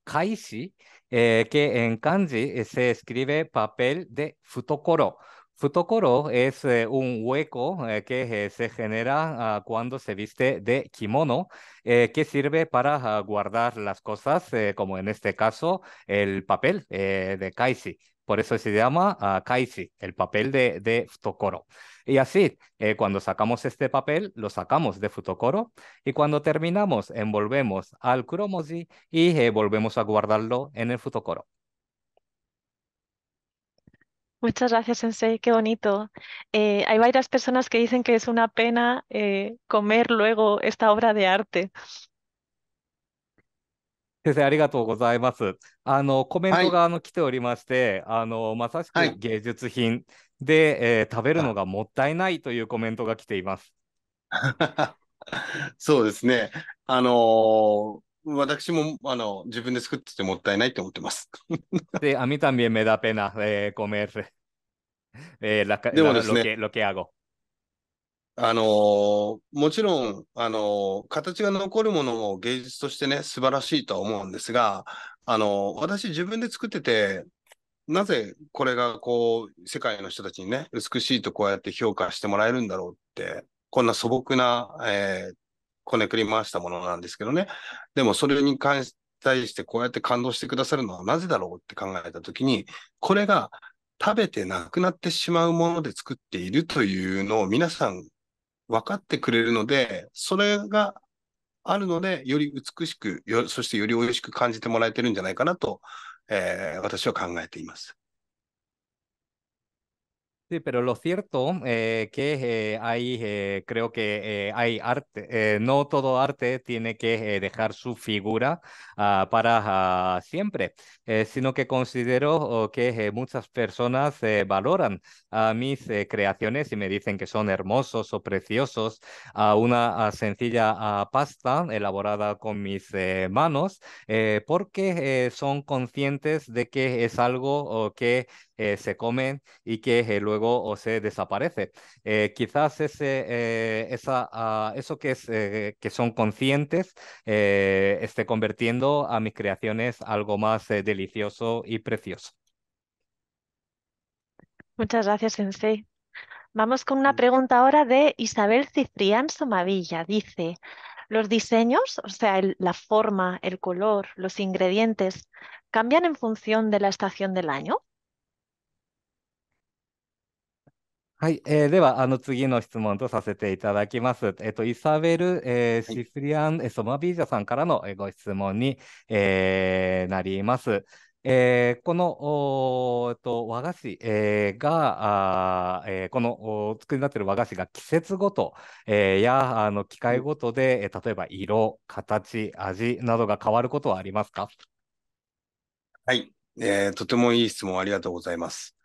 S1: Eh, que en kanji se escribe papel de futokoro. Futokoro es eh, un hueco eh, que se genera ah, cuando se viste de kimono, que sirve para ah, guardar las cosas, como en este caso el papel de kaisi. Por eso se llama ah, kaisi, el papel de, de futokoro. Y así, eh, cuando sacamos este papel, lo sacamos de Futocoro y cuando terminamos, envolvemos al Kuromoji y eh, volvemos a guardarlo en el Futocoro.
S3: Muchas gracias, Sensei, qué bonito. Eh, hay varias personas que dicen que es una pena comer luego esta obra de arte.
S1: 先生、ありがとうございます。あの、コメントが、あの来ておりまして、あの、まさしく芸術品で、はい、えー、食べるのがもったいないというコメントが来ています。*laughs*
S2: そうですね。
S1: あのー、私も
S2: あの自分で作っててもったいないと思ってます。
S1: *laughs* で、あみたみえめだペナ、えコメール、
S2: えロケ、ロケアゴ。あのー、もちろん、あのー、形が残るものも芸術としてね、素晴らしいとは思うんですが、あのー、私自分で作ってて、なぜこれがこう、世界の人たちにね、美しいとこうやって評価してもらえるんだろうって、こんな素朴な、えー、こねくり回したものなんですけどね。でもそれに関し対してこうやって感動してくださるのはなぜだろうって考えたときに、これが食べてなくなってしまうもので作っているというのを皆さん分かってくれるので、それがあるので、より美しく、そしてより美味しく感じてもらえてるんじゃないかなと、えー、私は考えています。
S1: Sí, pero lo cierto eh, que eh, hay, eh, creo que eh, hay arte, no todo arte tiene que dejar su figura ah, para ah, siempre, sino que considero oh, que muchas personas valoran ah, mis creaciones y me dicen que son hermosos o preciosos, a una sencilla pasta elaborada con mis manos, porque son conscientes de que es algo oh, que eh, se comen y que eh, luego o se desaparece. Eh, quizás ese, ah, eso que, es, que son conscientes esté convirtiendo a mis creaciones algo más delicioso y precioso.
S3: Muchas gracias, Sensei. Vamos con una mm. pregunta ahora de Isabel Cifrián Somavilla. Dice, ¿los diseños, o sea, la forma, el color, los ingredientes, cambian en función de la estación del año?
S1: はい、えー、ではあの次の質問とさせていただきます。えっ、ー、とイサベル、えー、シスリアン、えソマビージャさんからのご質問に、えー、なります。えー、この、えっと、和菓子、えー、が、えー、このお作りになっている和菓子が季節ごと、えやあの機械ごとで、例えば色、形、味などが変わることはありますか
S2: はい、えとてもいい質問ありがとうございます。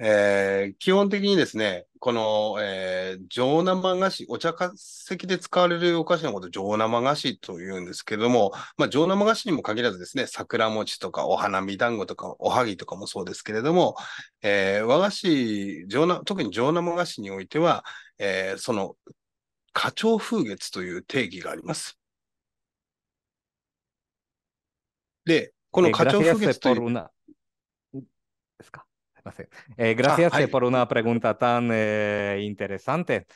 S2: えー、基本的にですね、この、えー、上生菓子、お茶化石で使われるお菓子のことを上生菓子というんですけれども、まあ、上生菓子にも限らずですね、桜餅とかお花見団子とかおはぎとかもそうですけれども、えー、和菓子上特に上生菓子においては、えー、その、花鳥風月という定義があります。
S1: で、この花鳥風月という。ですか gracias eh, ah, eh, por una pregunta tan eh, interesante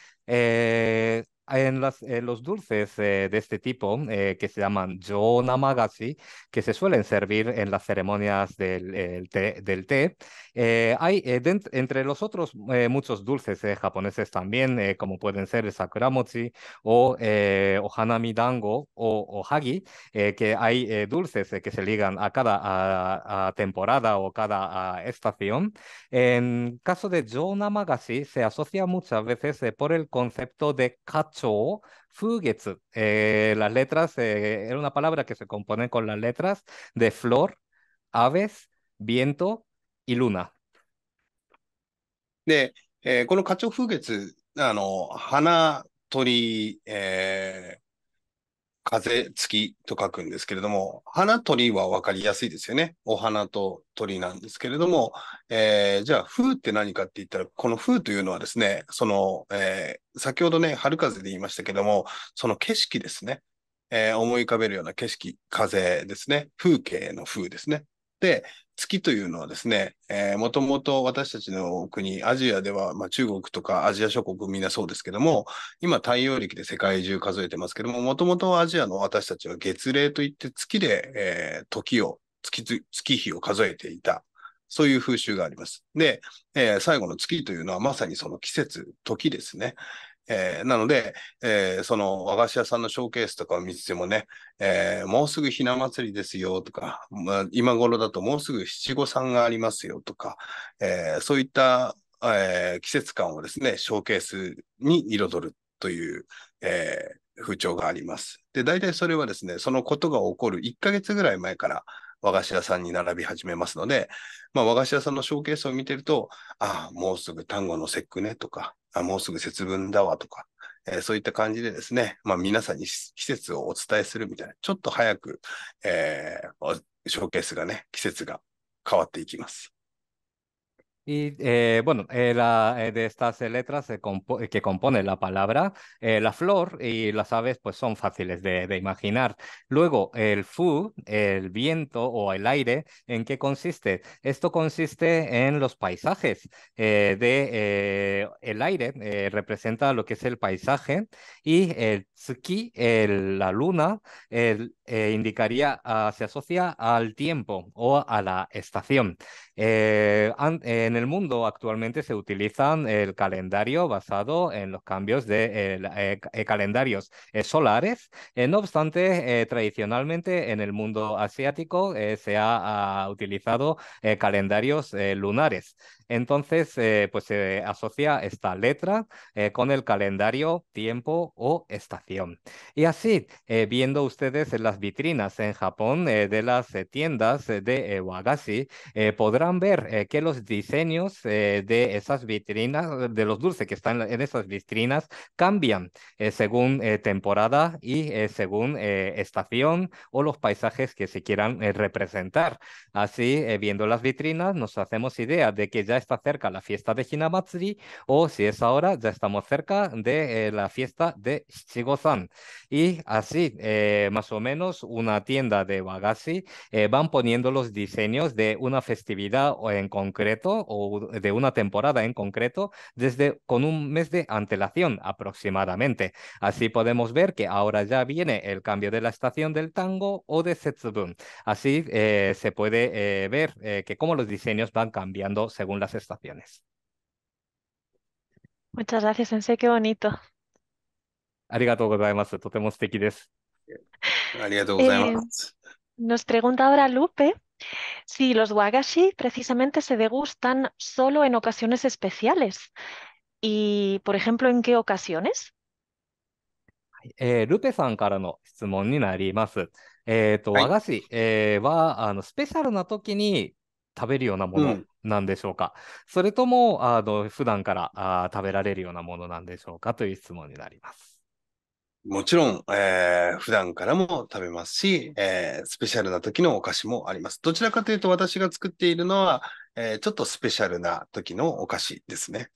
S1: en eh, los dulces eh, de este tipo, eh, que se llaman yo-namagashi, que se suelen servir en las ceremonias del, té, del té, hay entre los otros muchos dulces japoneses también, como pueden ser el sakuramochi o hanami dango o hagi que hay dulces que se ligan a cada temporada o cada estación. En caso de namagashi se asocia muchas veces por el concepto de kacho Cho, eh, las letras, eh, era una palabra que se compone con las letras de flor, aves, viento y luna. eh
S2: 風月と書くんですけれども、花鳥は分かりやすいですよね。お花と鳥なんですけれども、えー、じゃあ、風って何かって言ったら、この風というのはですね、その、えー、先ほどね、春風で言いましたけども、その景色ですね。えー、思い浮かべるような景色、風ですね。風景の風ですね。、月というのはですね、えもともと私たちの国、アジアでは、まあ、中国とかアジア諸国みんなそうですけども、今太陽暦で世界中数えてますけども、もともとアジアの私たちは月齢といって月で、えー、時を月、月日を数えていた。そういう風習があります。で、えー、最後の月というのはまさにその季節、時ですね。えー、なので、えー、その和菓子屋さんのショーケースとかを見ててもね、えー、もうすぐひな祭りですよとか、まあ、今頃だともうすぐ七五三がありますよとか、えー、そういった、えー、季節感をですね、ショーケースに彩るという、えー、風潮があります。で、大体それはですね、そのことが起こる1ヶ月ぐらい前から、和菓子屋さんに並び始めますので、まあ、和菓子屋さんのショーケースを見てると、ああ、もうすぐ単語の節句ねとか、あもうすぐ節分だわとか、えー、そういった感じでですね、まあ、皆さんに季節をお伝えするみたいな、ちょっと早く、えー、ショーケースがね、季節が変わっていきます。
S1: Y eh, bueno, eh, eh, de estas eh, letras que compone la palabra, la flor y las aves pues son fáciles de, imaginar. Luego, el fu, el viento o el aire, ¿en qué consiste? Esto consiste en los paisajes. de, el aire representa lo que es el paisaje y el tsuki, la luna, el eh, indicaría, ah, se asocia al tiempo o a la estación. Eh, en el mundo actualmente se utilizan el calendario basado en los cambios de eh, calendarios solares. no obstante, tradicionalmente en el mundo asiático se han ha ah, utilizado calendarios lunares. Entonces, eh, pues se asocia esta letra eh, con el calendario, tiempo o estación. Y así, eh, viendo ustedes las vitrinas en Japón de las tiendas de Wagashi, podrán ver que los diseños de esas vitrinas, de los dulces que están en esas vitrinas, cambian según temporada y según estación o los paisajes que se quieran representar. Así, viendo las vitrinas, nos hacemos idea de que ya está cerca la fiesta de Hinamatsuri o si es ahora, ya estamos cerca de eh, la fiesta de shichigo Y así, eh, más o menos, una tienda de Wagashi eh, van poniendo los diseños de una festividad en concreto o de una temporada en concreto desde con un mes de antelación aproximadamente. Así podemos ver que ahora ya viene el cambio de la estación del tango o de Setsubun. Así se puede ver que como los diseños van cambiando según la estaciones.
S3: Muchas gracias, Sensei, qué bonito. Eh, nos pregunta ahora Lupe si los wagashi precisamente se degustan solo en ocasiones especiales. Y, por ejemplo, ¿en qué ocasiones?
S1: Eh, Lupe-san, えー、ルペさんからの質問になります。えっ、ー、と、はい、和菓子、えー、はあのスペシャルな時に食べるようなものなんでしょうか、うん、それともあの普段からあ食べられるようなものなんでしょうかという質問になります。
S2: もちろん、えー、普段からも食べますし、えー、スペシャルな時のお菓子もあります。どちらかというと私が作っているのは、えー、ちょっとスペシャルな時のお菓子ですね。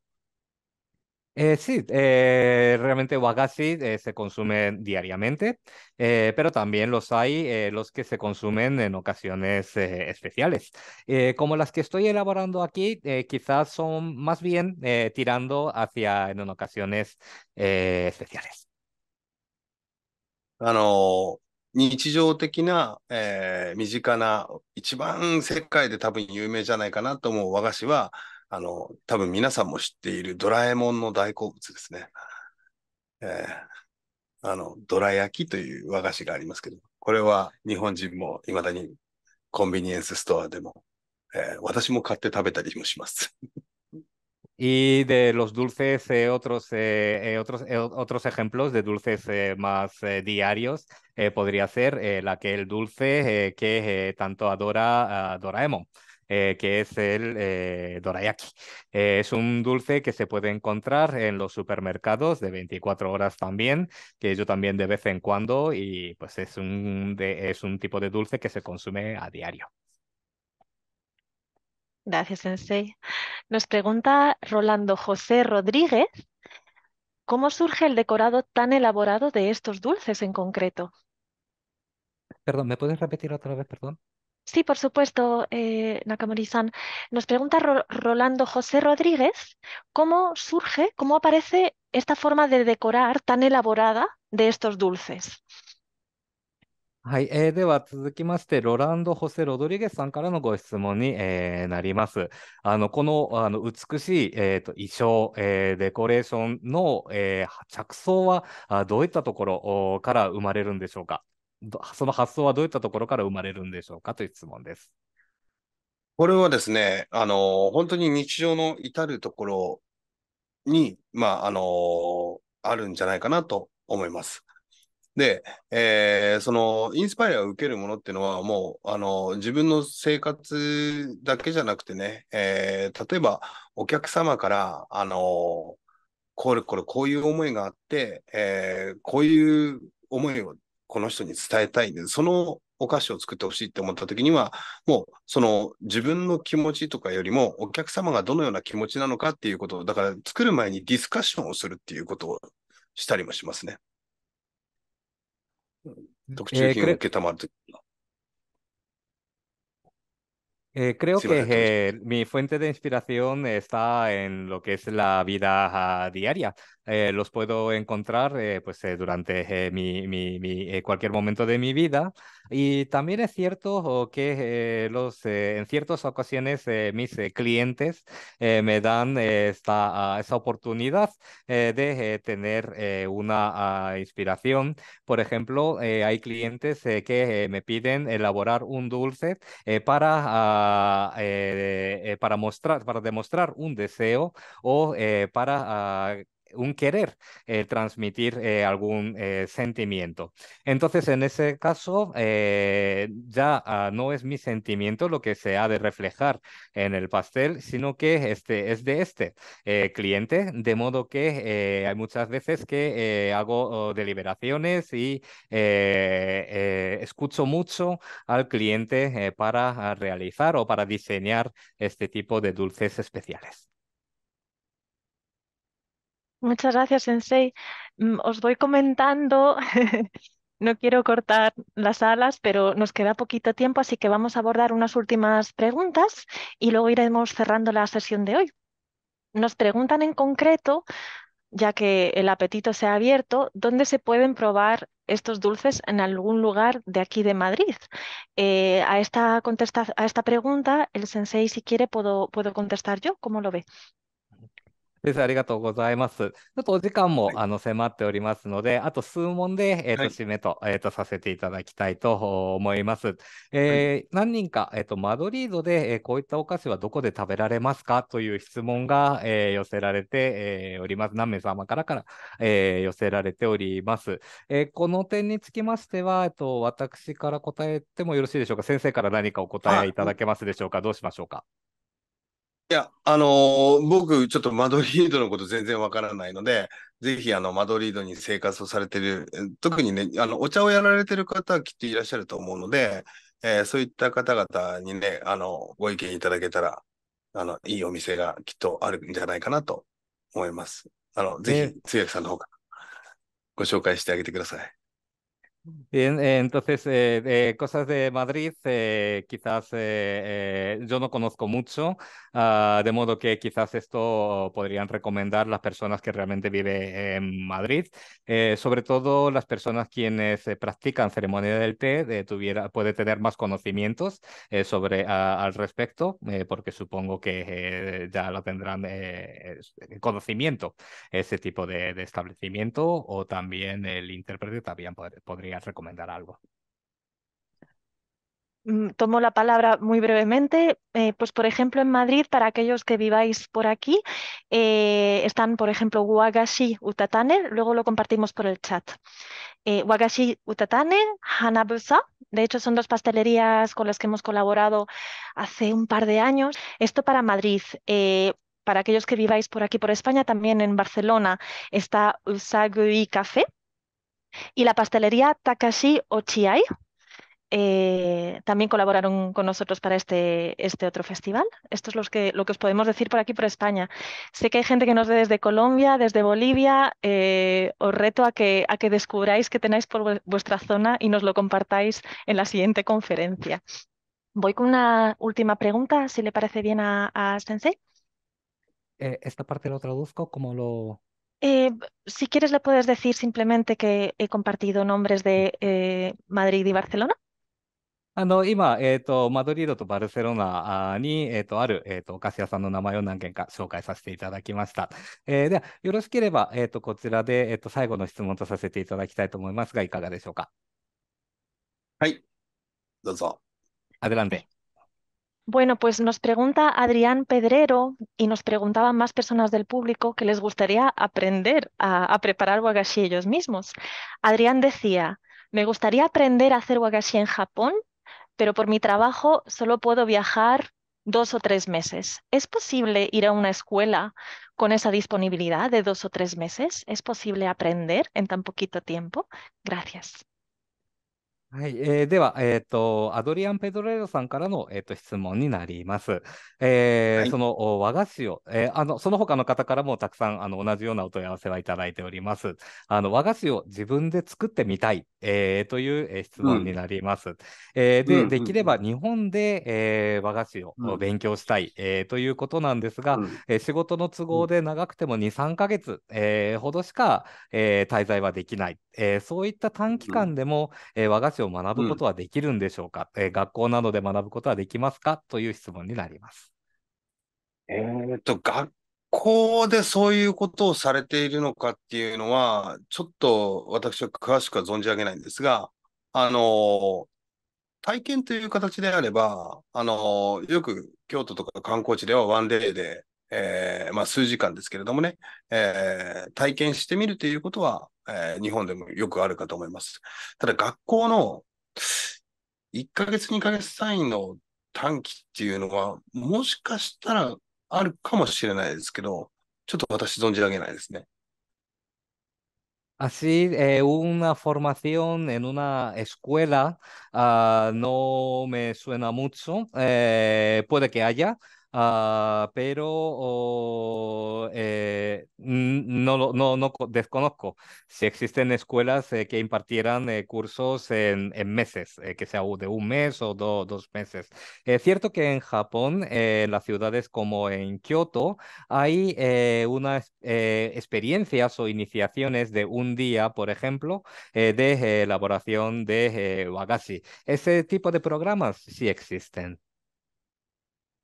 S1: Eh, sí, eh, realmente Wagashi eh, se consume diariamente, pero también los hay los que se consumen en ocasiones especiales. como las que estoy elaborando aquí, quizás son más bien tirando hacia en ocasiones especiales. あ
S2: の、日常的な、えー、身近な、一番世界で多分有名じゃないかなと思う和菓子は、あの、多分皆さんも知っているドラえもんの大好物ですね。えー、あの、ドラ焼きという和菓子がありますけど、これは日本人も未だにコンビニエンスストアでも、えー、私も買って食べたりもします。
S1: Y de los dulces, eh, otros, eh, otros, eh, otros ejemplos de dulces más diarios podría ser la que el dulce que tanto adora uh, Doraemon. Eh, que es el eh, dorayaki. Eh, es un dulce que se puede encontrar en los supermercados de 24 horas también, que yo también de vez en cuando, y pues es un, es un tipo de dulce que se consume a diario.
S3: Gracias, Sensei. Nos pregunta Rolando José Rodríguez, ¿cómo surge el decorado tan elaborado de estos dulces en concreto?
S1: Perdón, ¿me puedes repetir
S3: otra vez, perdón? Sí, por supuesto, eh, Nakamori-san. Nos pregunta Ro Rolando José Rodríguez cómo surge, cómo aparece esta forma de decorar tan elaborada de estos dulces.
S1: はい、えー、では続きまして、ロランド・ホセ・ロドリゲスさんからのご質問に、えー、なります。あのこのあの美しい、えーと、と衣装、えー、デコレーションの、えー、着想はあどういったところから生まれるんでしょうか。その発想はどういったところから生まれるんでしょうかという質問です。
S2: これはですね、あの、本当に日常の至るところに、まあ、あの、あるんじゃないかなと思います。で、えー、そのインスパイアを受けるものっていうのは、もうあの自分の生活だけじゃなくてね、えー、例えばお客様から、あのこれ、これ、こういう思いがあって、えー、こういう思いをこの人に伝えたいで、そのお菓子を作ってほしいって思った時には、もうその自分の気持ちとかよりもお客様がどのような気持ちなのかっていうことを、だから作る前にディスカッションをするっていうことをしたりもしますね。特注品を受けたまるとき、えー
S1: Eh, creo que eh, mi fuente de inspiración está en lo que es la vida diaria. Eh, los puedo encontrar pues, durante mi, mi, mi, cualquier momento de mi vida. Y también es cierto que los, en ciertas ocasiones mis clientes me dan esta, ah, esa oportunidad de tener una ah, inspiración. Por ejemplo, hay clientes que me piden elaborar un dulce para... Ah, para, eh, eh para, mostrar, para demostrar un deseo o eh, para ah, un querer eh, transmitir eh, algún eh, sentimiento. Entonces, en ese caso, ya ah, no es mi sentimiento lo que se ha de reflejar en el pastel, sino que este, es de este cliente, de modo que hay muchas veces que hago oh, deliberaciones y escucho mucho al cliente para ah, realizar o para diseñar este tipo de dulces especiales.
S3: Muchas gracias, Sensei. Mm, os voy comentando, *laughs* no quiero cortar las alas, pero nos queda poquito tiempo, así que vamos a abordar unas últimas preguntas y luego iremos cerrando la sesión de hoy. Nos preguntan en concreto, ya que el apetito se ha abierto, ¿dónde se pueden probar estos dulces en algún lugar de aquí de Madrid? Eh, a, esta a esta pregunta, el Sensei, si quiere, puedo, puedo contestar yo, ¿cómo lo ve?
S1: 先生、ありがとうございます。ちょっとお時間も、はい、あの迫っておりますので、あと数問で、えーと、締めと,、えーと、させていただきたいと思います。えー、はい、何人か、えーと、マドリードで、えー、こういったお菓子はどこで食べられますかという質問が、えー、寄せられて、えおります。何名様からから、え寄せられております。えこの点につきましては、えーと、私から答えてもよろしいでしょうか。先生から何かお答えいただけますでしょうか。どうしましょうか。
S2: いや、あのー、僕、ちょっとマドリードのこと全然わからないので、ぜひ、あの、マドリードに生活をされてる、特にね、あの、お茶をやられてる方はきっといらっしゃると思うので、えー、そういった方々にね、あの、ご意見いただけたら、あの、いいお店がきっとあるんじゃないかなと思います。あの、ぜひ、つやきさんの方からご紹介してあげてください。
S1: Bien, eh, entonces, eh, cosas de Madrid, eh, quizás yo no conozco mucho, ah, de modo que quizás esto podrían recomendar las personas que realmente viven en Madrid, sobre todo las personas quienes practican ceremonia del té, tuviera, puede tener más conocimientos sobre ah, al respecto, porque supongo que ya lo tendrán conocimiento ese tipo de, de, establecimiento o también el intérprete también podría recomendar algo.
S3: Mm, tomo la palabra muy brevemente. Eh, pues, por ejemplo, en Madrid, para aquellos que viváis por aquí, eh, están, por ejemplo, Wagashi Utatane, luego lo compartimos por el chat. Wagashi eh, Utatane, Hanabusa, de hecho son dos pastelerías con las que hemos colaborado hace un par de años. Esto para Madrid para aquellos que viváis por aquí, por España, también en Barcelona está Usagui Café, y la pastelería Takashi Ochiai eh, también colaboraron con nosotros para este, este otro festival. Esto es los que, lo que os podemos decir por aquí, por España. Sé que hay gente que nos ve desde Colombia, desde Bolivia. Eh, os reto a que, a que descubráis qué tenéis por vuestra zona y nos lo compartáis en la siguiente conferencia. Voy con una última pregunta, si le parece bien a, Sensei.
S1: Eh, esta parte lo traduzco como lo,
S3: Eh, si quieres, le puedes decir simplemente que he compartido nombres de eh, Madrid y Barcelona.
S1: あの今、えーと、マドリードとバルセロナに、えーと、ある、えーと、お菓子屋さんの名前を何件か紹介させていただきました。えー、では、よろしければ、えーと、とこちらで、えー、と最後の質問とさせていただきたいと思いますが、いかがでしょうか。はい、どうぞ。
S3: アデランデ。Bueno, pues nos pregunta Adrián Pedrero y nos preguntaban más personas del público que les gustaría aprender a, preparar wagashi ellos mismos. Adrián decía, me gustaría aprender a hacer wagashi en Japón, pero por mi trabajo solo puedo viajar dos o tres meses. ¿Es posible ir a una escuela con esa disponibilidad de dos o tres meses? ¿Es posible aprender en tan poquito tiempo? Gracias.
S1: はい、えー、では、えっ、ー、と、アドリアン・ペドレロさんからの、えーと、質問になります。えー、はい、その和菓子を、えー、あの、その他の方からもたくさんあの同じようなお問い合わせはいただいております。あの和菓子を自分で作ってみたい、えー、という、えー、質問になります。うん、えー、で、うんうんうん、できれば日本で、えー、和菓子を勉強したい、うん、えー、ということなんですが、うん、えー、仕事の都合で長くても2、3か月、えー、ほどしか、えー、滞在はできない、えー。そういった短期間でも、えー、和菓子を学ぶことはできるんでしょうか、うん、えー、学校などで学ぶことはできますかという質問になります。
S2: えー、っと、学校でそういうことをされているのかっていうのは、ちょっと私は詳しくは存じ上げないんですが、あの体験という形であれば、あのよく京都とか観光地ではワンデーでえー、まあ、数時間ですけれどもね、えー、体験してみるということは、えー、日本でもよくあるかと思います。ただ学校の1ヶ月2ヶ月単位の短期っていうのは、もしかしたらあるかもしれないですけど、ちょっと私存じ上げないですね。
S1: Así, eh, una formación en una escuela uh, no me suena mucho, eh, puede que haya, Ah, pero oh, eh, no, no, desconozco si existen escuelas eh, que impartieran eh, cursos en, meses, que sea de un mes o dos meses. Es cierto que en Japón, en las ciudades como en Kioto, hay unas experiencias o iniciaciones de un día, por ejemplo, de elaboración de wagashi. Ese tipo de programas sí existen.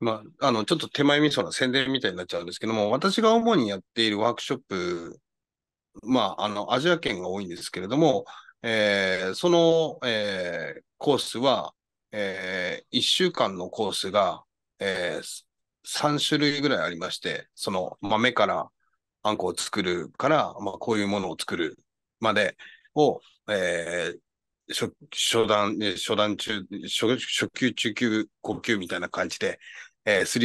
S2: まあ、あの、ちょっと手前味噌な宣伝みたいになっちゃうんですけども、私が主にやっているワークショップ、まあ、あの、アジア圏が多いんですけれども、えー、その、えー、コースは、えー、1週間のコースが、えー、3種類ぐらいありまして、その豆からあんこを作るから、まあ、こういうものを作るまでを、えー、初初段、初段中、初初級、中級、高級みたいな感じで、えー3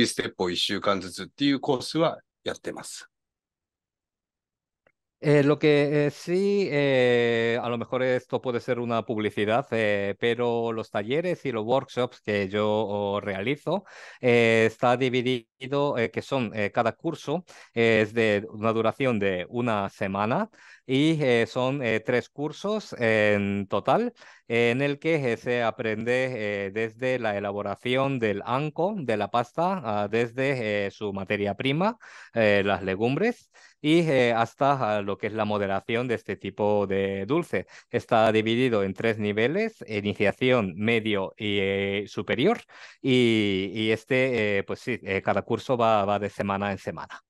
S1: 1 lo que eh, sí, eh, a lo mejor esto puede ser una publicidad, eh, pero los talleres y los workshops que yo realizo está dividido, que son cada curso, es de una duración de una semana y eh, son eh, tres cursos en total en el que eh, se aprende desde la elaboración del anco, de la pasta, ah, desde su materia prima, las legumbres, y hasta ah, lo que es la moderación de este tipo de dulce. Está dividido en tres niveles, iniciación, medio y superior, y, este, pues sí, cada curso va, va de semana en semana.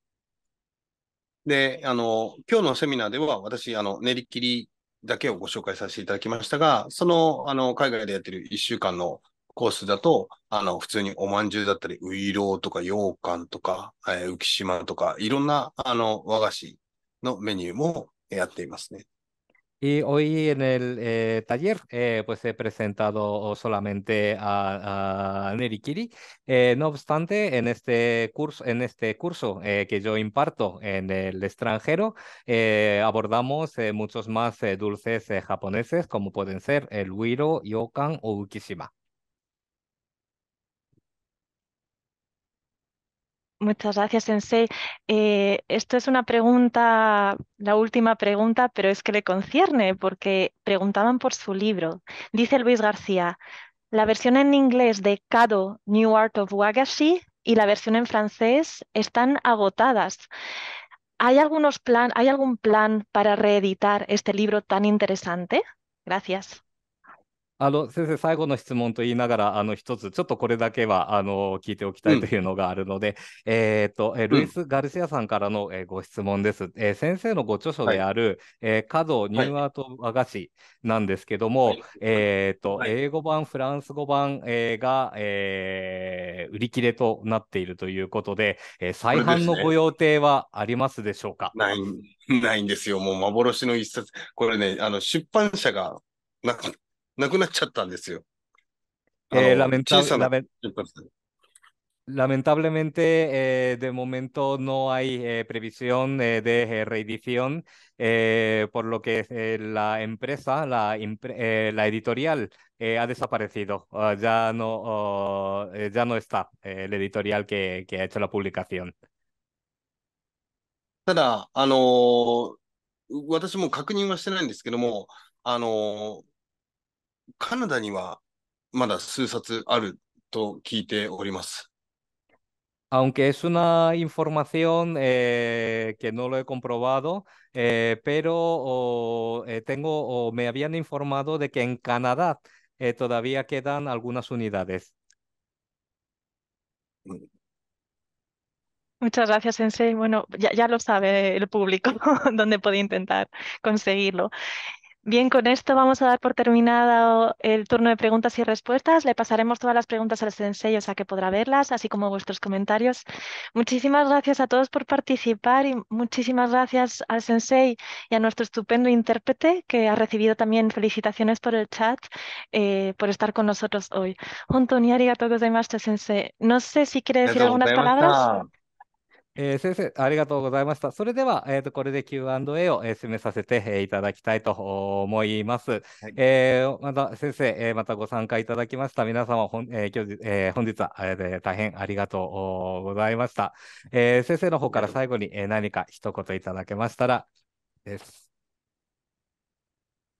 S2: で、あの、今日のセミナーでは私、あの、練り切りだけをご紹介させていただきましたが、その、あの、海外でやってる1週間のコースだと、あの、普通におまんじゅうだったり、ういろうとか、ようかんとか、えー、浮島とか、いろんな、あの、和菓子のメニューもやっていますね。
S1: Y hoy en el eh, taller eh, pues he presentado solamente a, Nerikiri. Neri Kiri. Eh, no obstante, en este curso, en este curso que yo imparto en el extranjero, abordamos muchos más dulces japoneses como pueden ser el wiro, yokan o ukishima.
S3: Muchas gracias, Sensei. Eh, esto es una pregunta, la última pregunta, pero es que le concierne, porque preguntaban por su libro. Dice Luis García, la versión en inglés de *Cado: New Art of Wagashi, y la versión en francés están agotadas. ¿Hay, algunos ¿Hay algún plan para reeditar este libro tan interesante? Gracias.
S1: あの先生、最後の質問と言いながら、あの一つ、ちょっとこれだけはあの聞いておきたいというのがあるので、うん、えっ、ー、と、えルイス・ガルシアさんからの、えご質問です、うん、え先生のご著書である、はい、えー、華道ニューアート和菓子なんですけども、はい、えっ、ー、と、はい、英語版、フランス語版、えが、え売り切れとなっているということで、え再販のご予定はありますでしょうか。
S2: ない、ないんですよ。もう幻の一冊。これね、あの出版社がなか
S1: lamentablemente, eh, de momento no hay eh, previsión eh, de reedición, por lo que la empresa, la, editorial, ha desaparecido. Ah, ya, no, ah, ya no está la editorial que, ha hecho la publicación.
S2: Ah, あの,
S1: aunque es una información eh, que no lo he comprobado, eh, pero oh, eh, tengo, oh, me habían informado de que en Canadá todavía quedan algunas unidades.
S3: Muchas gracias, Sensei. Bueno, ya, ya lo sabe el público *laughs* donde puede intentar conseguirlo. Bien, con esto vamos a dar por terminado el turno de preguntas y respuestas. Le pasaremos todas las preguntas al sensei, o sea que podrá verlas, así como vuestros comentarios. Muchísimas gracias a todos por participar y muchísimas gracias al sensei y a nuestro estupendo intérprete que ha recibido también felicitaciones por el chat eh, por estar con nosotros hoy. Junto, y de gozaimashita, sensei. No sé si quiere decir algunas palabras.
S1: えー、先生、ありがとうございました。それでは、えーと、これで Q&A を、えー、進めさせて、えー、いただきたいと思います。はい、えー、また先生、えまたご参加いただきました。皆様、本,、え今日え本日は、え大変ありがとうございました、え先生の方から最後に、え何か一言いただけましたらです。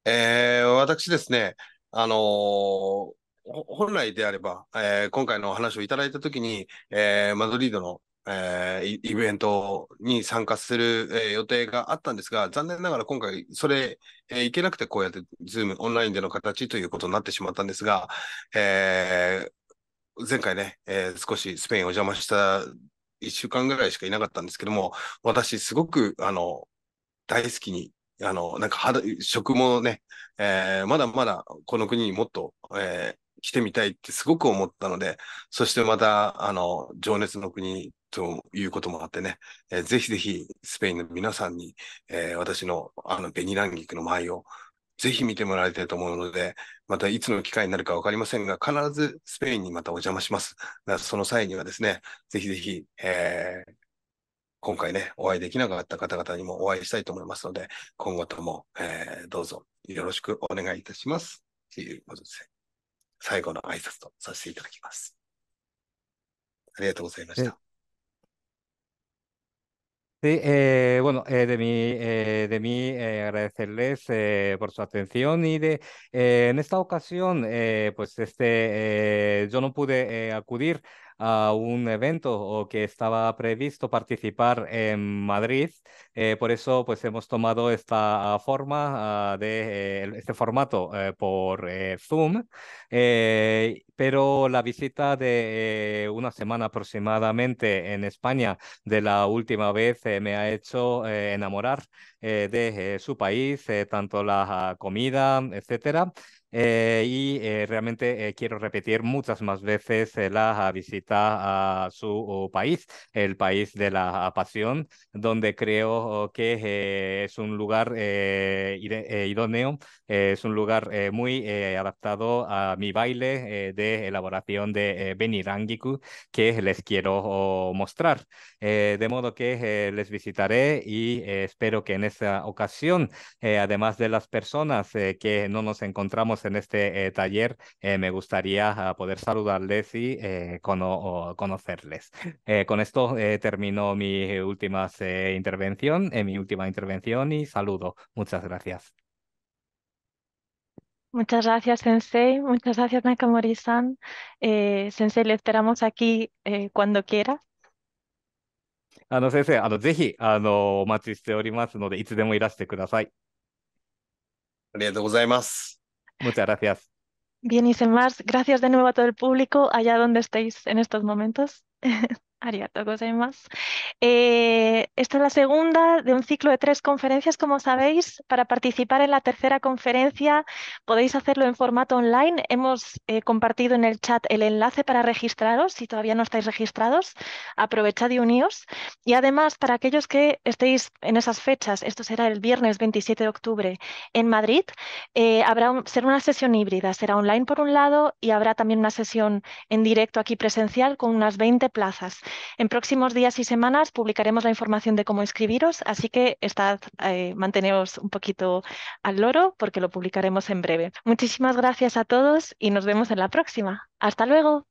S2: え私ですね、あの本来であれば、えー、今回のお話をいただいたときに、えー、マドリードのえー、イベントに参加する、えー、予定があったんですが、残念ながら今回、それ、えー、いけなくて、こうやって、ズーム、オンラインでの形ということになってしまったんですが、えー、前回ね、えー、少しスペインお邪魔した一週間ぐらいしかいなかったんですけども、私、すごく、あの、大好きに、あの、なんか肌、食もね、えー、まだまだこの国にもっと、えー、来てみたいってすごく思ったので、そしてまた、あの、情熱の国ということもあってね、えー、ぜひぜひスペインの皆さんに、えー、私のあのベニランギクの舞をぜひ見てもらいたいと思うので、またいつの機会になるか分かりませんが、必ずスペインにまたお邪魔します。その際にはですね、ぜひぜひ、えー、今回ね、お会いできなかった方々にもお会いしたいと思いますので、今後とも、えー、どうぞよろしくお願いいたします。ということで、最後の挨拶とさせていただきます。ありがとうございました。
S1: Sí, eh, bueno, eh, eh, de mí, de mí agradecerles por su atención y de, en esta ocasión, pues este, yo no pude acudir a un evento o que estaba previsto participar en Madrid. Eh, por eso pues hemos tomado esta ah, forma ah, de eh, este formato eh, por Zoom, pero la visita de una semana aproximadamente en España de la última vez me ha hecho enamorar de su país, tanto la ah, comida, etcétera. Eh, y eh, realmente eh, quiero repetir muchas más veces la ah, visita a su país, el país de la ah, pasión, donde creo oh, que es un lugar idóneo, es un lugar muy adaptado a mi baile de elaboración de Benirangiku que les quiero oh, mostrar. de modo que les visitaré y espero que en esta ocasión, además de las personas que no nos encontramos en este eh, taller, eh, me gustaría ah, poder saludarles y eh, conocerles. con esto termino mi, última intervención, mi última intervención y saludo. Muchas gracias.
S3: Muchas gracias, Sensei. Muchas gracias, Nakamori-san. sensei, le esperamos aquí cuando quiera. あ
S1: の先生、あのぜひあのお待ちしておりますので、いつでもいらしてください。ありがとうございます。Muchas gracias.
S3: Bien, más, gracias de nuevo a todo el público, allá donde estéis en estos momentos. *laughs* todos hay más. Eh, esta es la segunda de un ciclo de tres conferencias, como sabéis. Para participar en la tercera conferencia podéis hacerlo en formato online. Hemos eh, compartido en el chat el enlace para registraros. Si todavía no estáis registrados, aprovechad y uníos. Y además, para aquellos que estéis en esas fechas, esto será el viernes 27 de octubre en Madrid, eh, habrá una sesión híbrida. Será online por un lado y habrá también una sesión en directo aquí presencial con unas 20 plazas. En próximos días y semanas publicaremos la información de cómo inscribiros, así que estad, eh, manteneos un poquito al loro porque lo publicaremos en breve. Muchísimas gracias a todos y nos vemos en la próxima. Hasta luego.